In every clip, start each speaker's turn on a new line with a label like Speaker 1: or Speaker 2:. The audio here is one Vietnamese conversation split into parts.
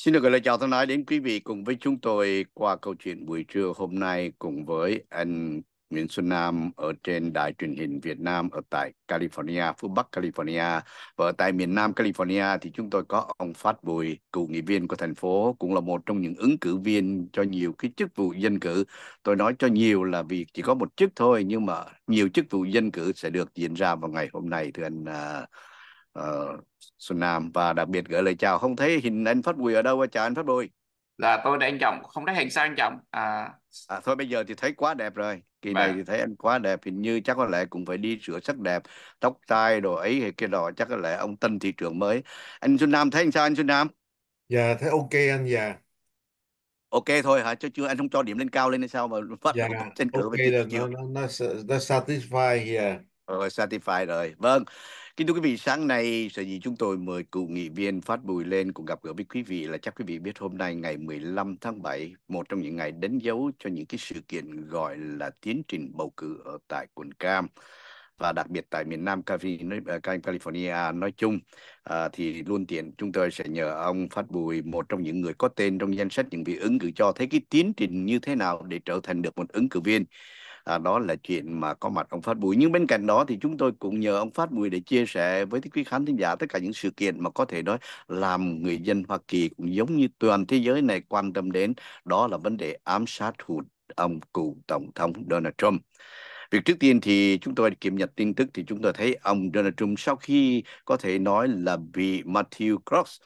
Speaker 1: Xin được gửi lời chào thân ái đến quý vị cùng với chúng tôi qua câu chuyện buổi trưa
Speaker 2: hôm nay cùng với anh Nguyễn Xuân Nam ở trên đài truyền hình Việt Nam ở tại California, phía Bắc California. Và ở tại miền Nam California thì chúng tôi có ông Phát Bùi, cựu nghị viên của thành phố, cũng là một trong những ứng cử viên cho nhiều cái chức vụ dân cử. Tôi nói cho nhiều là vì chỉ có một chức thôi, nhưng mà nhiều chức vụ dân cử sẽ được diễn ra vào ngày hôm nay, thưa anh uh, ờ, Xuân Nam và đặc biệt gửi lời chào không thấy hình anh Phát Bùi ở đâu chào anh Phát Bùi dạ, là
Speaker 3: tôi đã anh Trọng không thấy hình sao anh Trọng
Speaker 2: à... à thôi bây giờ thì thấy quá đẹp rồi kỳ này vâng. thì thấy anh quá đẹp hình như chắc có lẽ cũng phải đi sửa sắc đẹp tóc tai đồ ấy hay cái đó chắc có lẽ ông tân thị trưởng mới anh Xuân Nam thấy anh sao anh Xuân
Speaker 1: Nam dạ thấy ok anh dạ
Speaker 2: ok thôi hả chứ chưa anh không cho điểm lên cao lên hay sao mà phát dạ trên cửa ok là nó, nó,
Speaker 1: nó, nó satisfy yeah. Dạ. Rồi,
Speaker 2: Satisfy rồi. Vâng, kính thưa quý vị, sáng nay sở dĩ chúng tôi mời cựu nghị viên Phát Bùi lên cùng gặp gỡ với quý vị là chắc quý vị biết hôm nay ngày 15 tháng 7, một trong những ngày đánh dấu cho những cái sự kiện gọi là tiến trình bầu cử ở tại quận Cam và đặc biệt tại miền Nam ờ, California nói chung à, thì luôn tiện chúng tôi sẽ nhờ ông Phát Bùi một trong những người có tên trong danh sách những vị ứng cử cho thấy cái tiến trình như thế nào để trở thành được một ứng cử viên à, đó là chuyện mà có mặt ông Phát Bùi nhưng bên cạnh đó thì chúng tôi cũng nhờ ông Phát Bùi để chia sẻ với quý khán thính giả tất cả những sự kiện mà có thể nói làm người dân Hoa Kỳ cũng giống như toàn thế giới này quan tâm đến đó là vấn đề ám sát hụt ông cựu tổng thống Donald Trump Việc trước tiên thì chúng tôi kiểm nhật tin tức thì chúng tôi thấy ông Donald Trump sau khi có thể nói là bị Matthew Cross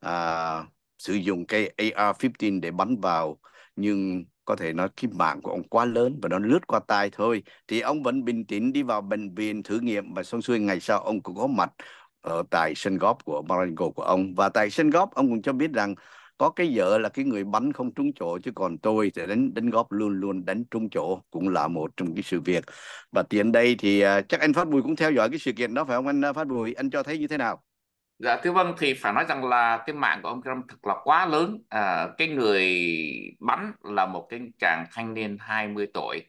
Speaker 2: à, sử dụng cây AR-15 để bắn vào nhưng có thể nói cái mạng của ông quá lớn và nó lướt qua tai thôi thì ông vẫn bình tĩnh đi vào bệnh viện thử nghiệm và xong xuôi ngày sau ông cũng có mặt ở tại sân góp của Marengo của ông và tại sân góp ông cũng cho biết rằng có cái vợ là cái người bắn không trúng chỗ chứ còn tôi thì đánh đánh góp luôn luôn đánh trúng chỗ cũng là một trong cái sự việc và tiền đây thì uh, chắc anh Phát Bùi cũng theo dõi cái sự kiện đó phải không anh à, Phát Bùi anh cho thấy như thế nào
Speaker 3: Dạ thưa vâng thì phải nói rằng là cái mạng của ông Trump thật là quá lớn. À, cái người bắn là một cái chàng thanh niên 20 tuổi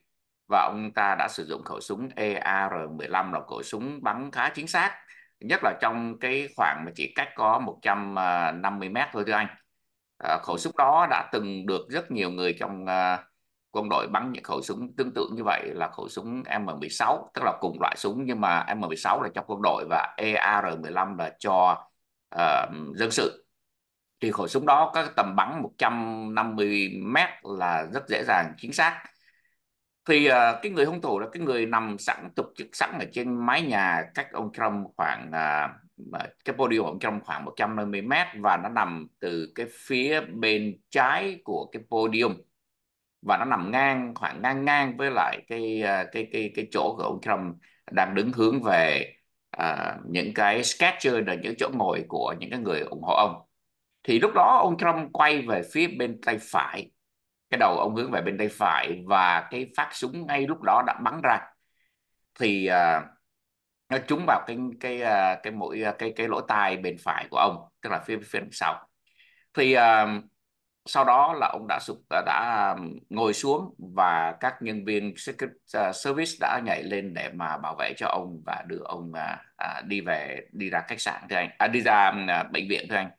Speaker 3: và ông ta đã sử dụng khẩu súng AR-15 là khẩu súng bắn khá chính xác nhất là trong cái khoảng mà chỉ cách có 150 mét thôi thưa anh. À, khẩu súng đó đã từng được rất nhiều người trong à, quân đội bắn những khẩu súng tương tự như vậy là khẩu súng M16 tức là cùng loại súng nhưng mà M16 là cho quân đội và e AR-15 là cho uh, dân sự thì khẩu súng đó có tầm bắn 150 mét là rất dễ dàng chính xác thì uh, cái người hung thủ là cái người nằm sẵn tục chức sẵn ở trên mái nhà cách ông Trump khoảng uh, cái podium ông Trump khoảng 150 mét và nó nằm từ cái phía bên trái của cái podium và nó nằm ngang khoảng ngang ngang với lại cái à, cái cái cái chỗ của ông Trump đang đứng hướng về uh, những cái sketcher là những chỗ ngồi của những cái người ủng hộ ông thì lúc đó ông Trump quay về phía bên tay phải cái đầu ông hướng về bên tay phải và cái phát súng ngay lúc đó đã bắn ra thì uh, nó trúng vào cái cái cái mũi cái cái lỗ tai bên phải của ông tức là phía phía đằng sau thì uh, sau đó là ông đã sụp đã, um, ngồi xuống và các nhân viên à, Service đã nhảy lên để mà bảo vệ cho ông và đưa ông à, à, đi về đi ra khách sạn thưa anh à, đi ra um, bệnh viện thưa anh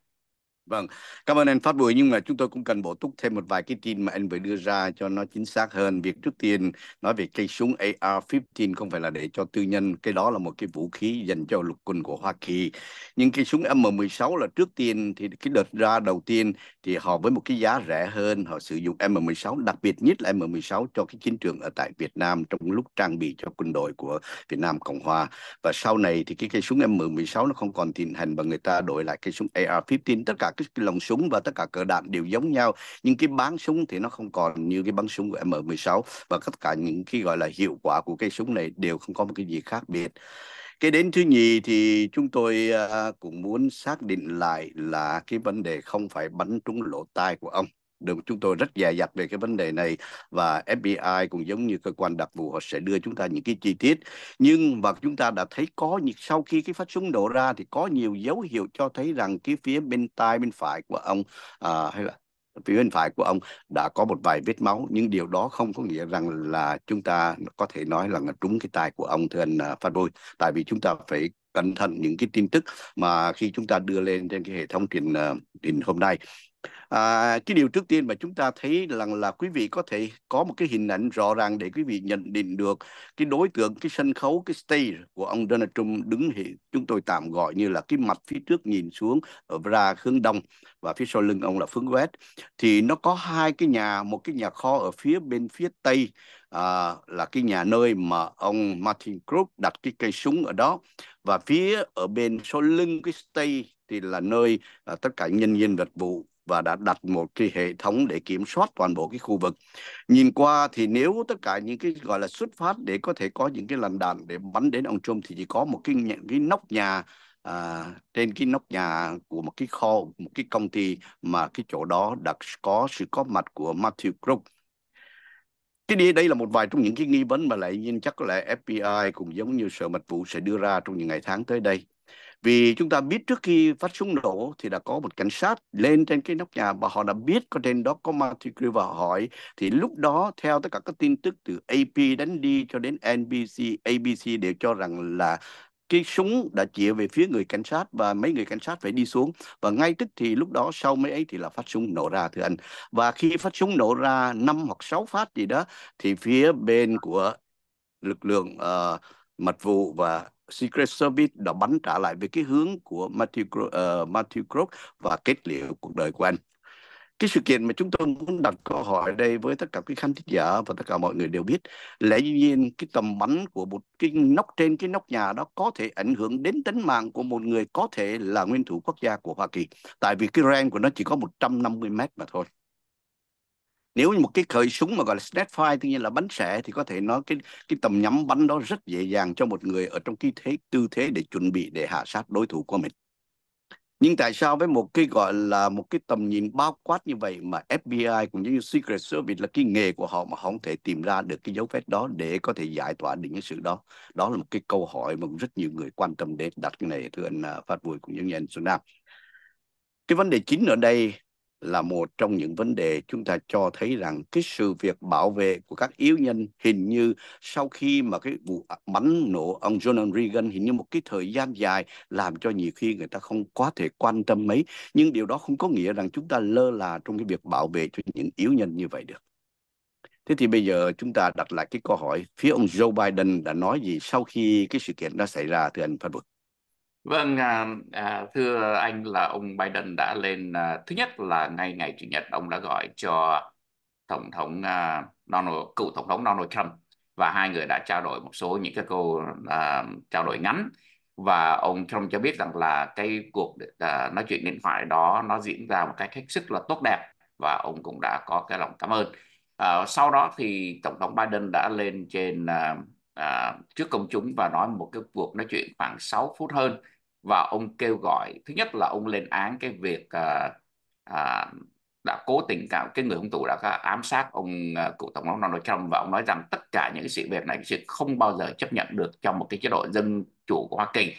Speaker 2: Vâng, cảm ơn anh Phát Bùi nhưng mà chúng tôi cũng cần bổ túc thêm một vài cái tin mà anh vừa đưa ra cho nó chính xác hơn. Việc trước tiên nói về cây súng AR-15 không phải là để cho tư nhân, cái đó là một cái vũ khí dành cho lục quân của Hoa Kỳ. Nhưng cây súng M16 là trước tiên thì cái đợt ra đầu tiên thì họ với một cái giá rẻ hơn họ sử dụng M16 đặc biệt nhất là M16 cho cái chiến trường ở tại Việt Nam trong lúc trang bị cho quân đội của Việt Nam Cộng Hòa và sau này thì cái cây súng M16 nó không còn tiến hành và người ta đổi lại cây súng AR-15 tất cả cái, cái lồng súng và tất cả cỡ đạn đều giống nhau nhưng cái bán súng thì nó không còn như cái bắn súng của M16 và tất cả những cái gọi là hiệu quả của cây súng này đều không có một cái gì khác biệt cái đến thứ nhì thì chúng tôi uh, cũng muốn xác định lại là cái vấn đề không phải bắn trúng lỗ tai của ông được chúng tôi rất dài dặt về cái vấn đề này và FBI cũng giống như cơ quan đặc vụ họ sẽ đưa chúng ta những cái chi tiết nhưng mà chúng ta đã thấy có những sau khi cái phát súng nổ ra thì có nhiều dấu hiệu cho thấy rằng cái phía bên tay bên phải của ông à, hay là phía bên phải của ông đã có một vài vết máu nhưng điều đó không có nghĩa rằng là chúng ta có thể nói là trúng cái tay của ông thưa anh à, Phan Bôi tại vì chúng ta phải cẩn thận những cái tin tức mà khi chúng ta đưa lên trên cái hệ thống truyền uh, hôm nay À, cái điều trước tiên mà chúng ta thấy rằng là, là quý vị có thể có một cái hình ảnh rõ ràng để quý vị nhận định được cái đối tượng, cái sân khấu, cái stage của ông Donald Trump đứng hiện chúng tôi tạm gọi như là cái mặt phía trước nhìn xuống ở ra hướng đông và phía sau lưng ông là phương west thì nó có hai cái nhà một cái nhà kho ở phía bên phía tây à, là cái nhà nơi mà ông Martin Crook đặt cái cây súng ở đó và phía ở bên sau lưng cái stage thì là nơi à, tất cả nhân viên vật vụ và đã đặt một cái hệ thống để kiểm soát toàn bộ cái khu vực. Nhìn qua thì nếu tất cả những cái gọi là xuất phát để có thể có những cái làn đạn để bắn đến ông Trump thì chỉ có một cái cái nóc nhà à, trên cái nóc nhà của một cái kho một cái công ty mà cái chỗ đó đã có sự có mặt của Matthew Crook cái đi đây là một vài trong những cái nghi vấn mà lại nhiên chắc có lẽ FPI cũng giống như sở mật vụ sẽ đưa ra trong những ngày tháng tới đây vì chúng ta biết trước khi phát súng nổ thì đã có một cảnh sát lên trên cái nóc nhà và họ đã biết có trên đó có ma túy và hỏi thì lúc đó theo tất cả các tin tức từ AP đánh đi cho đến NBC, ABC đều cho rằng là cái súng đã chĩa về phía người cảnh sát và mấy người cảnh sát phải đi xuống và ngay tức thì lúc đó sau mấy ấy thì là phát súng nổ ra thưa anh và khi phát súng nổ ra năm hoặc sáu phát gì đó thì phía bên của lực lượng uh, mật vụ và Secret Service đã bắn trả lại về cái hướng của Matthew, uh, Matthew Crook và kết liễu cuộc đời của anh. Cái sự kiện mà chúng tôi muốn đặt câu hỏi đây với tất cả các khán thính giả và tất cả mọi người đều biết, lẽ nhiên cái tầm bắn của một cái nóc trên cái nóc nhà đó có thể ảnh hưởng đến tính mạng của một người có thể là nguyên thủ quốc gia của Hoa Kỳ. Tại vì cái range của nó chỉ có 150 mét mà thôi nếu như một cái khởi súng mà gọi là snapfire tuy nhiên là bắn xẻ thì có thể nó cái cái tầm nhắm bắn đó rất dễ dàng cho một người ở trong cái thế tư thế để chuẩn bị để hạ sát đối thủ của mình nhưng tại sao với một cái gọi là một cái tầm nhìn bao quát như vậy mà FBI cũng như Secret Service là cái nghề của họ mà không thể tìm ra được cái dấu vết đó để có thể giải tỏa được những sự đó. Đó là một cái câu hỏi mà rất nhiều người quan tâm đến đặt cái này thưa anh à, Phát Vui cũng như anh Xuân Nam. Cái vấn đề chính ở đây là một trong những vấn đề chúng ta cho thấy rằng cái sự việc bảo vệ của các yếu nhân hình như sau khi mà cái vụ bắn nổ ông Ronald Reagan hình như một cái thời gian dài làm cho nhiều khi người ta không quá thể quan tâm mấy nhưng điều đó không có nghĩa rằng chúng ta lơ là trong cái việc bảo vệ cho những yếu nhân như vậy được. Thế thì bây giờ chúng ta đặt lại cái câu hỏi phía ông Joe Biden đã nói gì sau khi cái sự kiện đã xảy
Speaker 3: ra thưa anh Phan Bực? Vâng, à, à, thưa anh là ông Biden đã lên à, thứ nhất là ngay ngày chủ nhật ông đã gọi cho tổng thống Donald cựu tổng thống Donald Trump và hai người đã trao đổi một số những cái câu à, trao đổi ngắn và ông Trump cho biết rằng là cái cuộc à, nói chuyện điện thoại đó nó diễn ra một cách hết sức là tốt đẹp và ông cũng đã có cái lòng cảm ơn. À, sau đó thì tổng thống Biden đã lên trên à, à, trước công chúng và nói một cái cuộc nói chuyện khoảng 6 phút hơn và ông kêu gọi thứ nhất là ông lên án cái việc à, à, đã cố tình cả cái người hung thủ đã ám sát ông à, cựu tổng thống Donald Trump và ông nói rằng tất cả những sự việc này sẽ không bao giờ chấp nhận được trong một cái chế độ dân chủ của Hoa Kỳ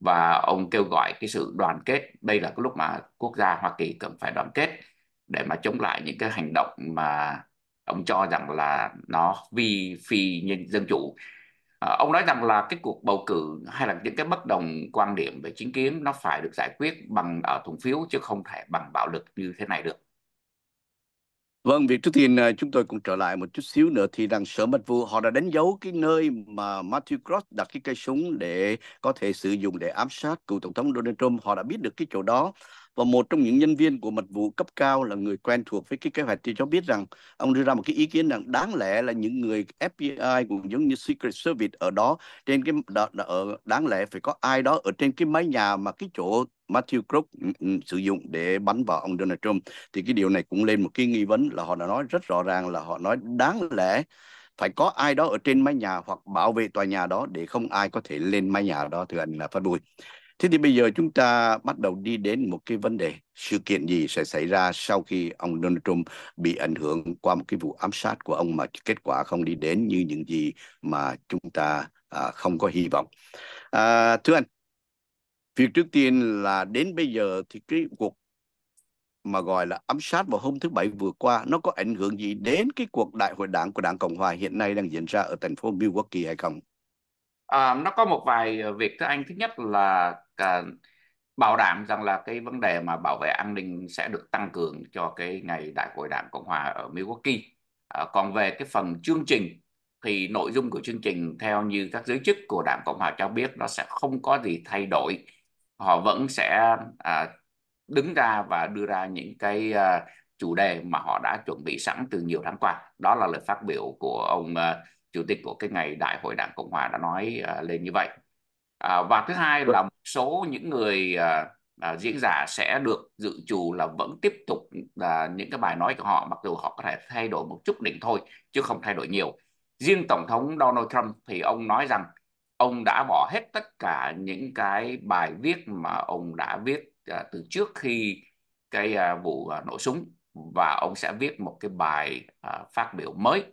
Speaker 3: và ông kêu gọi cái sự đoàn kết đây là cái lúc mà quốc gia Hoa Kỳ cần phải đoàn kết để mà chống lại những cái hành động mà ông cho rằng là nó vi phi nhân dân chủ Ờ, ông nói rằng là cái cuộc bầu cử hay là những cái bất đồng quan điểm về chính kiến nó phải được giải quyết bằng ở thùng phiếu chứ không thể bằng bạo lực như thế này được. Vâng, việc trước tiên ờ, chúng tôi cũng trở lại một chút
Speaker 2: xíu nữa thì rằng sở mật vụ họ đã đánh dấu cái nơi mà Matthew Cross đặt cái cây súng để có thể sử dụng để ám sát cựu tổng thống Donald Trump. Họ đã biết được cái chỗ đó và một trong những nhân viên của mật vụ cấp cao là người quen thuộc với cái kế hoạch thì cho biết rằng ông đưa ra một cái ý kiến rằng đáng lẽ là những người FBI cũng giống như Secret Service ở đó trên cái đó, đó, ở đáng lẽ phải có ai đó ở trên cái mái nhà mà cái chỗ Matthew Crook ừ, ừ, sử dụng để bắn vào ông Donald Trump thì cái điều này cũng lên một cái nghi vấn là họ đã nói rất rõ ràng là họ nói đáng lẽ phải có ai đó ở trên mái nhà hoặc bảo vệ tòa nhà đó để không ai có thể lên mái nhà đó thưa anh là phát bùi Thế thì bây giờ chúng ta bắt đầu đi đến một cái vấn đề sự kiện gì sẽ xảy ra sau khi ông Donald Trump bị ảnh hưởng qua một cái vụ ám sát của ông mà kết quả không đi đến như những gì mà chúng ta à, không có hy vọng. À, thưa anh, việc trước tiên là đến bây giờ thì cái cuộc mà gọi là ám sát vào hôm thứ bảy vừa qua nó có ảnh hưởng gì đến cái cuộc đại hội đảng của đảng cộng hòa hiện nay đang diễn ra ở thành phố milwaukee hay không
Speaker 3: à, nó có một vài việc thưa anh thứ nhất là à, bảo đảm rằng là cái vấn đề mà bảo vệ an ninh sẽ được tăng cường cho cái ngày đại hội đảng cộng hòa ở Milwaukee à, còn về cái phần chương trình thì nội dung của chương trình theo như các giới chức của đảng cộng hòa cho biết nó sẽ không có gì thay đổi họ vẫn sẽ à, đứng ra và đưa ra những cái à, chủ đề mà họ đã chuẩn bị sẵn từ nhiều tháng qua đó là lời phát biểu của ông à, chủ tịch của cái ngày đại hội đảng cộng hòa đã nói à, lên như vậy à, và thứ hai vâng. là một số những người à, à, diễn giả sẽ được dự trù là vẫn tiếp tục à, những cái bài nói của họ mặc dù họ có thể thay đổi một chút đỉnh thôi chứ không thay đổi nhiều riêng tổng thống Donald Trump thì ông nói rằng ông đã bỏ hết tất cả những cái bài viết mà ông đã viết à, từ trước khi cái à, vụ à, nổ súng và ông sẽ viết một cái bài à, phát biểu mới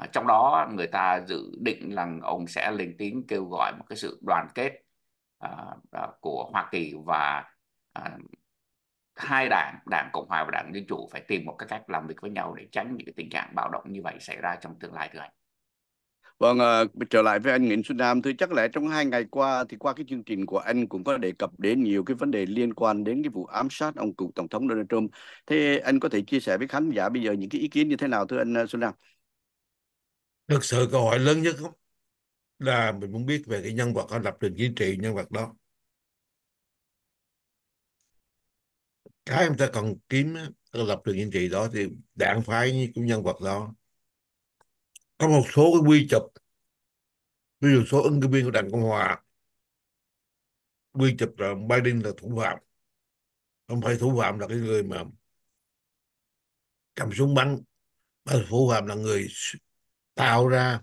Speaker 3: Ờ, trong đó người ta dự định rằng ông sẽ lên tiếng kêu gọi một cái sự đoàn kết uh, của Hoa Kỳ và uh, hai đảng đảng cộng hòa và đảng dân chủ phải tìm một cái cách làm việc với nhau để tránh những cái tình trạng bạo động như vậy xảy ra trong tương lai thưa anh
Speaker 2: vâng trở lại với anh Nguyễn Xuân Nam thì chắc lẽ trong hai ngày qua thì qua cái chương trình của anh cũng có đề cập đến nhiều cái vấn đề liên quan đến cái vụ ám sát ông cựu tổng thống Donald Trump thế anh có thể chia sẻ với khán giả bây giờ những cái ý kiến như thế nào thưa anh Xuân Nam
Speaker 1: thực sự câu hỏi lớn nhất không? là mình muốn biết về cái nhân vật ở lập trình chính trị nhân vật đó cái em ta cần kiếm ở lập trường chính trị đó thì đảng phái như của nhân vật đó có một số cái quy chụp ví dụ số ứng cử viên của đảng cộng hòa quy chụp là biden là thủ phạm không phải thủ phạm là cái người mà cầm súng bắn mà thủ phạm là người tạo ra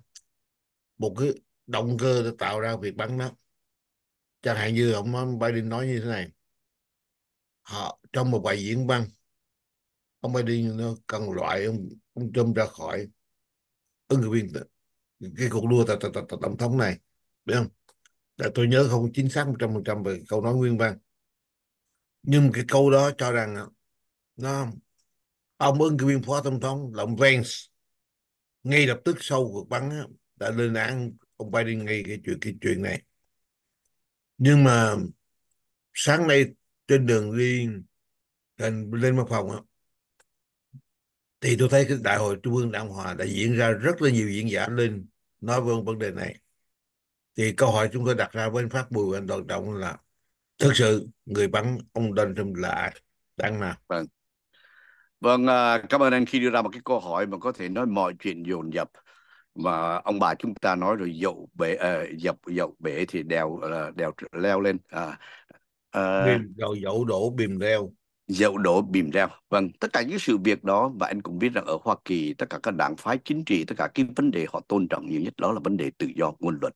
Speaker 1: một cái động cơ để tạo ra việc bắn đó chẳng hạn như ông Biden nói như thế này họ trong một bài diễn văn ông Biden nó cần loại ông, ông Trump ra khỏi ứng cử viên cái cuộc đua tại tổng thống này biết không là tôi nhớ không chính xác 100% về câu nói nguyên văn nhưng cái câu đó cho rằng nó ông ứng cử viên phó tổng thống là ông Vance ngay lập tức sau cuộc bắn đã lên án ông Biden ngay cái chuyện cái chuyện này nhưng mà sáng nay trên đường đi lên lên văn phòng thì tôi thấy cái đại hội trung ương đảng hòa đã diễn ra rất là nhiều diễn giả lên nói về vấn đề này thì câu hỏi chúng tôi đặt ra với anh Pháp Bùi anh Đoàn Trọng là thực sự người bắn ông Donald Trump là ai? đang nào?
Speaker 2: Vâng. Vâng, à, cảm ơn anh khi đưa ra một cái câu hỏi mà có thể nói mọi chuyện dồn dập mà ông bà chúng ta nói rồi dậu bể uh, dập dậu bể thì đèo uh, đèo leo lên à, uh, bìm đèo dậu đổ bìm leo dậu đổ bìm leo vâng tất cả những sự việc đó và anh cũng biết rằng ở Hoa Kỳ tất cả các đảng phái chính trị tất cả cái vấn đề họ tôn trọng nhiều nhất đó là vấn đề tự do ngôn luận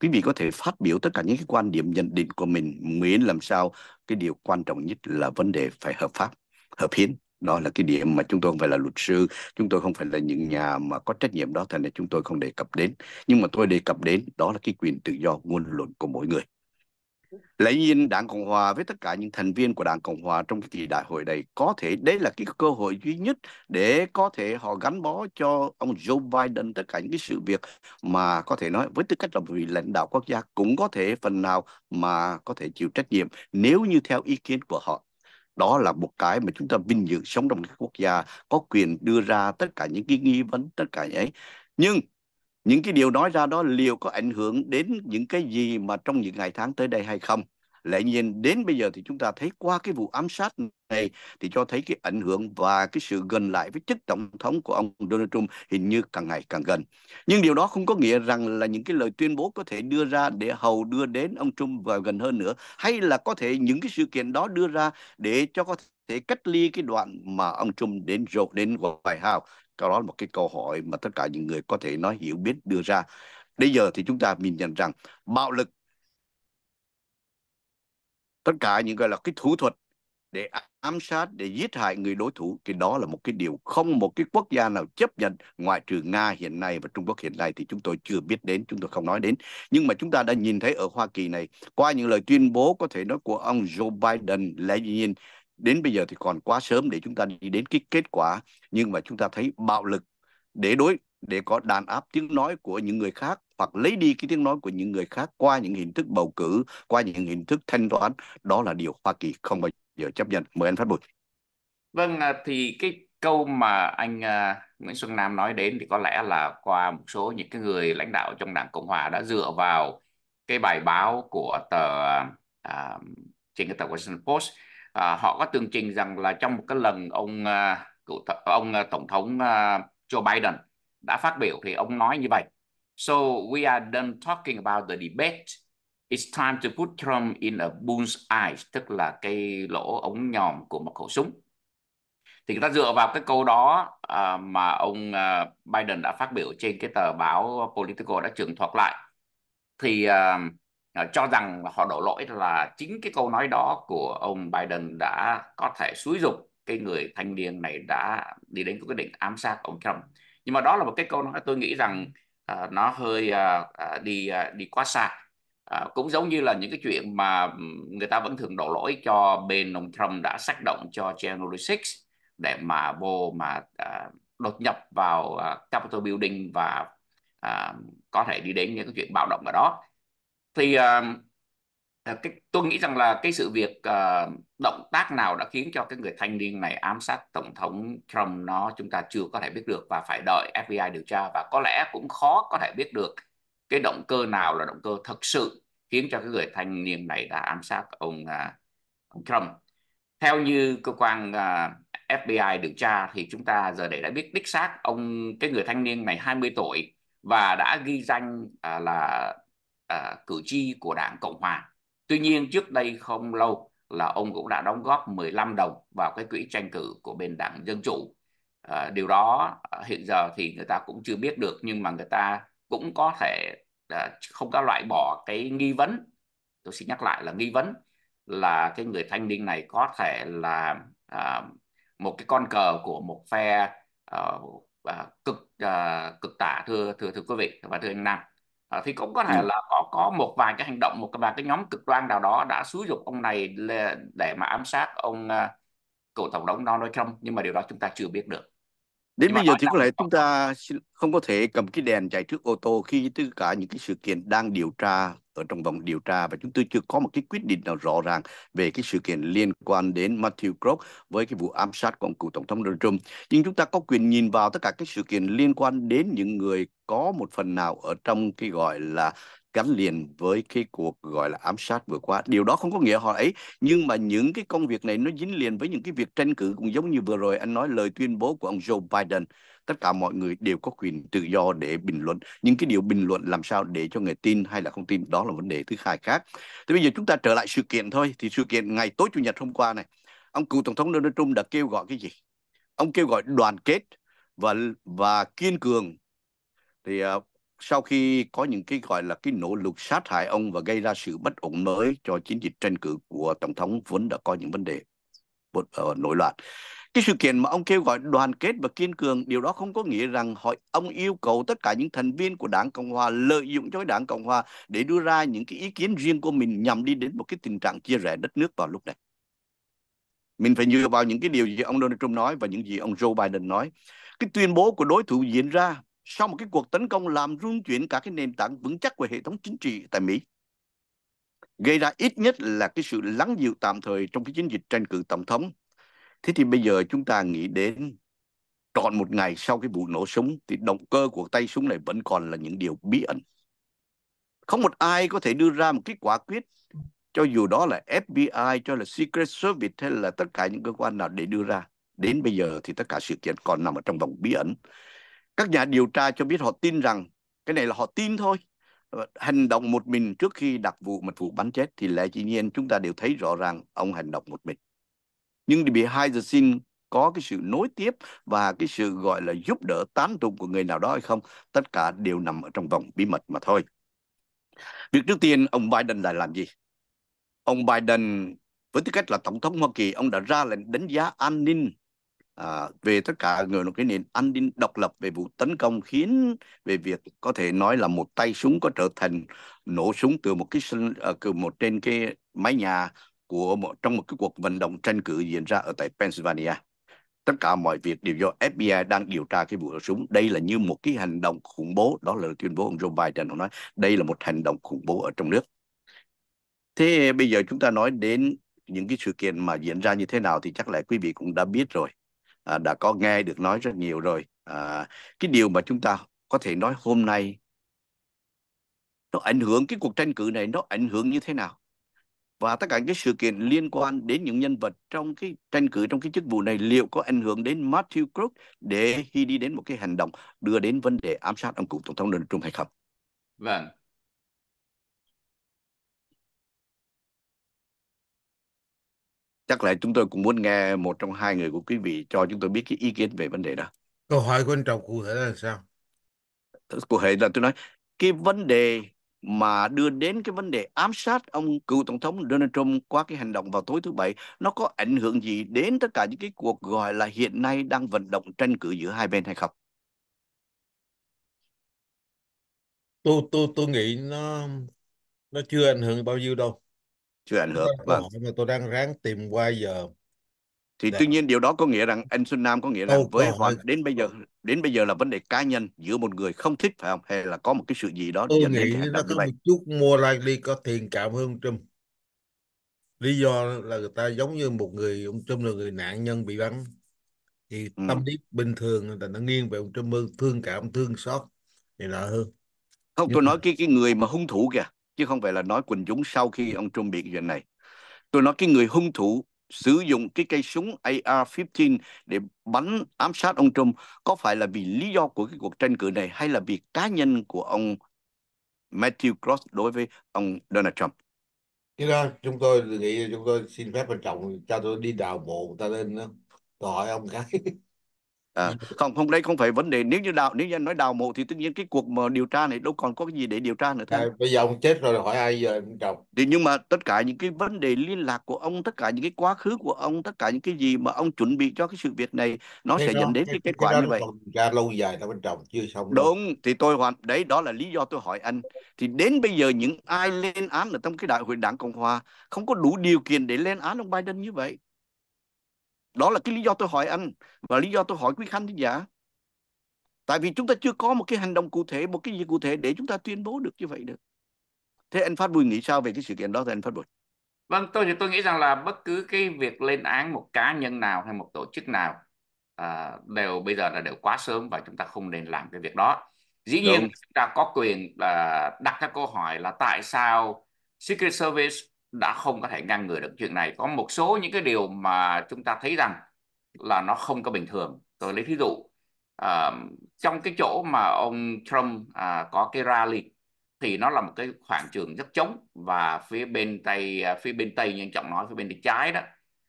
Speaker 2: quý vị có thể phát biểu tất cả những cái quan điểm nhận định của mình miễn làm sao cái điều quan trọng nhất là vấn đề phải hợp pháp hợp hiến đó là cái điểm mà chúng tôi không phải là luật sư chúng tôi không phải là những nhà mà có trách nhiệm đó thành ra chúng tôi không đề cập đến nhưng mà tôi đề cập đến đó là cái quyền tự do ngôn luận của mỗi người Lấy nhiên đảng cộng hòa với tất cả những thành viên của đảng cộng hòa trong kỳ đại hội này có thể đây là cái cơ hội duy nhất để có thể họ gắn bó cho ông joe biden tất cả những cái sự việc mà có thể nói với tư cách là vị lãnh đạo quốc gia cũng có thể phần nào mà có thể chịu trách nhiệm nếu như theo ý kiến của họ đó là một cái mà chúng ta vinh dự sống trong một quốc gia có quyền đưa ra tất cả những cái nghi vấn tất cả những ấy nhưng những cái điều nói ra đó liệu có ảnh hưởng đến những cái gì mà trong những ngày tháng tới đây hay không lẽ nhiên đến bây giờ thì chúng ta thấy qua cái vụ ám sát này thì cho thấy cái ảnh hưởng và cái sự gần lại với chức tổng thống của ông Donald Trump hình như càng ngày càng gần. Nhưng điều đó không có nghĩa rằng là những cái lời tuyên bố có thể đưa ra để hầu đưa đến ông Trump vào gần hơn nữa hay là có thể những cái sự kiện đó đưa ra để cho có thể cách ly cái đoạn mà ông Trump đến rộ đến White House. Cái đó là một cái câu hỏi mà tất cả những người có thể nói hiểu biết đưa ra. Bây giờ thì chúng ta nhìn nhận rằng bạo lực tất cả những gọi là cái thủ thuật để ám sát để giết hại người đối thủ thì đó là một cái điều không một cái quốc gia nào chấp nhận ngoại trừ nga hiện nay và trung quốc hiện nay thì chúng tôi chưa biết đến chúng tôi không nói đến nhưng mà chúng ta đã nhìn thấy ở hoa kỳ này qua những lời tuyên bố có thể nói của ông joe biden lẽ nhiên đến bây giờ thì còn quá sớm để chúng ta đi đến cái kết quả nhưng mà chúng ta thấy bạo lực để đối để có đàn áp tiếng nói của những người khác hoặc lấy đi cái tiếng nói của những người khác qua những hình thức bầu cử, qua những hình thức thanh toán. Đó là điều Hoa Kỳ không bao giờ chấp nhận. Mời anh Phát Bùi.
Speaker 3: Vâng, à, thì cái câu mà anh à, Nguyễn Xuân Nam nói đến thì có lẽ là qua một số những cái người lãnh đạo trong Đảng Cộng Hòa đã dựa vào cái bài báo của tờ uh, trên cái tờ Washington Post uh, họ có tường trình rằng là trong một cái lần ông uh, cựu th- ông uh, tổng thống uh, Joe Biden đã phát biểu thì ông nói như vậy. So we are done talking about the debate. It's time to put Trump in a bull's eye, tức là cái lỗ ống nhòm của một khẩu súng. Thì người ta dựa vào cái câu đó à, mà ông à, Biden đã phát biểu trên cái tờ báo Politico đã trường thuật lại. Thì à, à cho rằng họ đổ lỗi là chính cái câu nói đó của ông Biden đã có thể xúi dục cái người thanh niên này đã đi đến quyết định ám sát ông Trump nhưng mà đó là một cái câu nói tôi nghĩ rằng uh, nó hơi uh, đi uh, đi quá xa uh, cũng giống như là những cái chuyện mà người ta vẫn thường đổ lỗi cho bên ông Trump đã xác động cho January 6 để mà vô mà uh, đột nhập vào uh, Capitol Building và uh, có thể đi đến những cái chuyện bạo động ở đó thì uh, Ờ, cái, tôi nghĩ rằng là cái sự việc uh, động tác nào đã khiến cho cái người thanh niên này ám sát tổng thống Trump nó chúng ta chưa có thể biết được và phải đợi FBI điều tra và có lẽ cũng khó có thể biết được cái động cơ nào là động cơ thật sự khiến cho cái người thanh niên này đã ám sát ông, uh, ông Trump. Theo như cơ quan uh, FBI điều tra thì chúng ta giờ để đã biết đích xác ông cái người thanh niên này 20 tuổi và đã ghi danh uh, là uh, cử tri của đảng Cộng hòa Tuy nhiên trước đây không lâu là ông cũng đã đóng góp 15 đồng vào cái quỹ tranh cử của bên Đảng Dân Chủ. À, điều đó à, hiện giờ thì người ta cũng chưa biết được nhưng mà người ta cũng có thể à, không có loại bỏ cái nghi vấn. Tôi xin nhắc lại là nghi vấn là cái người thanh niên này có thể là à, một cái con cờ của một phe ờ, à, cực à, cực tả thưa thưa thưa quý vị và thưa anh Nam. Ờ, thì cũng có thể ừ. là có có một vài cái hành động một vài cái nhóm cực đoan nào đó đã xúi dục ông này để mà ám sát ông ờ, cựu tổng thống Donald Trump nhưng mà điều đó chúng ta chưa biết được
Speaker 2: Đến bây giờ thì có lẽ chúng ta không có thể cầm cái đèn chạy trước ô tô khi tất cả những cái sự kiện đang điều tra ở trong vòng điều tra và chúng tôi chưa có một cái quyết định nào rõ ràng về cái sự kiện liên quan đến Matthew Crook với cái vụ ám sát của ông cựu tổng thống Donald Trump. Nhưng chúng ta có quyền nhìn vào tất cả các sự kiện liên quan đến những người có một phần nào ở trong cái gọi là gắn liền với cái cuộc gọi là ám sát vừa qua. Điều đó không có nghĩa họ ấy, nhưng mà những cái công việc này nó dính liền với những cái việc tranh cử cũng giống như vừa rồi anh nói lời tuyên bố của ông Joe Biden. Tất cả mọi người đều có quyền tự do để bình luận. Những cái điều bình luận làm sao để cho người tin hay là không tin đó là vấn đề thứ hai khác. Thì bây giờ chúng ta trở lại sự kiện thôi. Thì sự kiện ngày tối chủ nhật hôm qua này, ông cựu tổng thống Donald Trump đã kêu gọi cái gì? Ông kêu gọi đoàn kết và và kiên cường thì à, sau khi có những cái gọi là cái nỗ lực sát hại ông và gây ra sự bất ổn mới cho chiến dịch tranh cử của tổng thống vốn đã có những vấn đề uh, nổi loạn cái sự kiện mà ông kêu gọi đoàn kết và kiên cường điều đó không có nghĩa rằng họ ông yêu cầu tất cả những thành viên của đảng cộng hòa lợi dụng cho đảng cộng hòa để đưa ra những cái ý kiến riêng của mình nhằm đi đến một cái tình trạng chia rẽ đất nước vào lúc này mình phải dựa vào những cái điều gì ông Donald Trump nói và những gì ông Joe Biden nói cái tuyên bố của đối thủ diễn ra sau một cái cuộc tấn công làm rung chuyển cả cái nền tảng vững chắc của hệ thống chính trị tại Mỹ, gây ra ít nhất là cái sự lắng dịu tạm thời trong cái chiến dịch tranh cử tổng thống. Thế thì bây giờ chúng ta nghĩ đến trọn một ngày sau cái vụ nổ súng thì động cơ của tay súng này vẫn còn là những điều bí ẩn. Không một ai có thể đưa ra một cái quả quyết cho dù đó là FBI, cho là Secret Service hay là tất cả những cơ quan nào để đưa ra. Đến bây giờ thì tất cả sự kiện còn nằm ở trong vòng bí ẩn các nhà điều tra cho biết họ tin rằng cái này là họ tin thôi hành động một mình trước khi đặt vụ mật vụ bắn chết thì lẽ dĩ nhiên chúng ta đều thấy rõ ràng ông hành động một mình nhưng bị hai giờ xin có cái sự nối tiếp và cái sự gọi là giúp đỡ tán tụng của người nào đó hay không tất cả đều nằm ở trong vòng bí mật mà thôi việc trước tiên ông Biden lại làm gì ông Biden với tư cách là tổng thống Hoa Kỳ ông đã ra lệnh đánh giá an ninh à, về tất cả người một cái nền an ninh độc lập về vụ tấn công khiến về việc có thể nói là một tay súng có trở thành nổ súng từ một cái sân à, từ một trên cái mái nhà của một trong một cái cuộc vận động tranh cử diễn ra ở tại Pennsylvania tất cả mọi việc đều do FBI đang điều tra cái vụ nổ súng đây là như một cái hành động khủng bố đó là tuyên bố ông Joe Biden nói đây là một hành động khủng bố ở trong nước thế bây giờ chúng ta nói đến những cái sự kiện mà diễn ra như thế nào thì chắc là quý vị cũng đã biết rồi à, đã có nghe được nói rất nhiều rồi à, cái điều mà chúng ta có thể nói hôm nay nó ảnh hưởng cái cuộc tranh cử này nó ảnh hưởng như thế nào và tất cả những sự kiện liên quan đến những nhân vật trong cái tranh cử trong cái chức vụ này liệu có ảnh hưởng đến Matthew Crook để khi đi đến một cái hành động đưa đến vấn đề ám sát ông cựu tổng thống Donald Trump hay không? Vâng, chắc là chúng tôi cũng muốn nghe một trong hai người của quý vị cho chúng tôi biết cái ý kiến về vấn đề đó
Speaker 1: câu hỏi quan trọng cụ thể là sao
Speaker 2: cụ thể là tôi nói cái vấn đề mà đưa đến cái vấn đề ám sát ông cựu tổng thống Donald Trump qua cái hành động vào tối thứ bảy nó có ảnh hưởng gì đến tất cả những cái cuộc gọi là hiện nay đang vận động tranh cử giữa hai bên hay không?
Speaker 1: Tôi tôi tôi nghĩ nó nó chưa ảnh hưởng bao nhiêu đâu chưa ảnh hưởng vâng mà tôi đang ráng tìm qua giờ thì Để... Dạ. tuy nhiên
Speaker 2: điều đó có nghĩa rằng anh Xuân Nam có nghĩa là với Hoàng đến bây giờ đến bây giờ là vấn đề cá nhân giữa một người không thích phải không hay là có một cái sự gì đó tôi nghĩ nó có một
Speaker 1: chút mua Riley có thiện cảm hơn Trump lý do là người ta giống như một người ông Trump là người nạn nhân bị bắn thì ừ. tâm lý bình thường là nó nghiêng về ông Trump hơn thương cảm thương xót thì là hơn
Speaker 2: không Nhưng tôi nói cái cái người mà hung thủ kìa chứ không phải là nói quần chúng sau khi ông Trump bị chuyện này. Tôi nói cái người hung thủ sử dụng cái cây súng AR-15 để bắn ám sát ông Trump có phải là vì lý do của cái cuộc tranh cử này hay là vì cá nhân của ông Matthew Cross đối với ông Donald Trump?
Speaker 1: Thế đó, chúng tôi nghĩ chúng tôi xin phép quan trọng, cho tôi đi đào bộ ta lên đó,
Speaker 2: hỏi ông cái à, dạ. không không đây không phải vấn đề nếu như đào nếu như anh nói đào mộ thì tất nhiên cái cuộc mà điều tra này đâu còn có cái gì để điều tra nữa thôi dạ, bây giờ ông chết rồi hỏi ai giờ chồng thì nhưng mà tất cả những cái vấn đề liên lạc của ông tất cả những cái quá khứ của ông tất cả những cái gì mà ông chuẩn bị cho cái sự việc này nó thế sẽ đó, dẫn đến cái, cái kết quả cái như vậy
Speaker 1: ra lâu dài nó bên chồng chưa xong đâu. đúng
Speaker 2: thì tôi hoàn đấy đó là lý do tôi hỏi anh thì đến bây giờ những ai lên án ở trong cái đại hội đảng cộng hòa không có đủ điều kiện để lên án ông Biden như vậy đó là cái lý do tôi hỏi anh và lý do tôi hỏi quý khán thính giả. Tại vì chúng ta chưa có một cái hành động cụ thể, một cái gì cụ thể để chúng ta tuyên bố được như vậy được. Thế anh Phát Bùi nghĩ sao về cái sự kiện
Speaker 3: đó thì anh Phát Bùi? Vâng, tôi thì tôi nghĩ rằng là bất cứ cái việc lên án một cá nhân nào hay một tổ chức nào à, đều bây giờ là đều quá sớm và chúng ta không nên làm cái việc đó. Dĩ Đúng. nhiên chúng ta có quyền à, đặt các câu hỏi là tại sao Secret Service đã không có thể ngăn ngừa được chuyện này có một số những cái điều mà chúng ta thấy rằng là nó không có bình thường tôi lấy ví dụ à, trong cái chỗ mà ông Trump à, có cái rally thì nó là một cái khoảng trường rất trống và phía bên tây à, phía bên tây như trọng nói phía bên bên trái đó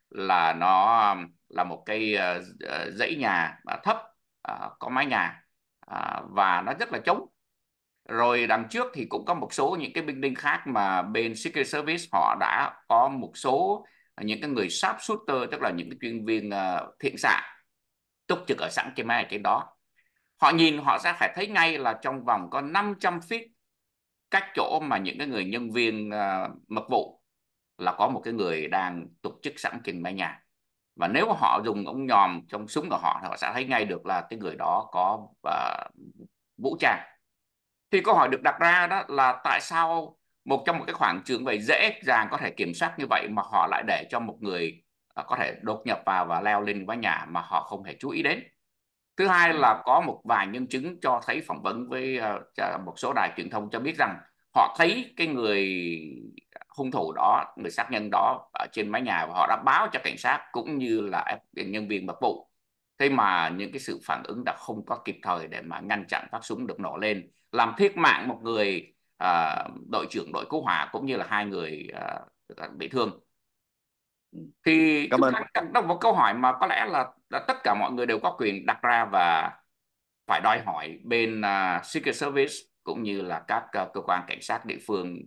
Speaker 3: là nó là một cái à, dãy nhà à, thấp có mái nhà và nó rất là trống rồi đằng trước thì cũng có một số những cái binh đinh khác mà bên Secret Service họ đã có một số à, những cái người sharp shooter tức là những cái chuyên viên à, thiện xạ túc trực ở sẵn cái máy trên đó họ nhìn họ sẽ phải thấy ngay là trong vòng có 500 feet cách chỗ mà những cái người nhân viên à, mật vụ là có một cái người đang tổ chức sẵn trên mái nhà và nếu họ dùng ống nhòm trong súng của họ thì họ sẽ thấy ngay được là cái người đó có uh, vũ trang thì câu hỏi được đặt ra đó là tại sao một trong một cái khoảng trường vậy dễ dàng có thể kiểm soát như vậy mà họ lại để cho một người à, có thể đột nhập vào và leo lên mái nhà mà họ không hề chú ý đến thứ hai ừ. là có một vài nhân chứng cho thấy phỏng vấn với à, một số đài truyền thông cho biết rằng họ thấy cái người hung thủ đó người sát nhân đó ở trên mái nhà và họ đã báo cho cảnh sát cũng như là nhân viên mật vụ thế mà những cái sự phản ứng đã không có kịp thời để mà ngăn chặn phát súng được nổ lên làm thiệt mạng một người à, đội trưởng đội cứu hỏa cũng như là hai người à, bị thương thì ừ, cảm ơn đó là một câu hỏi mà có lẽ là, là tất cả mọi người đều có quyền đặt ra và phải đòi hỏi bên uh, Secret Service cũng như là các uh, cơ quan cảnh sát địa phương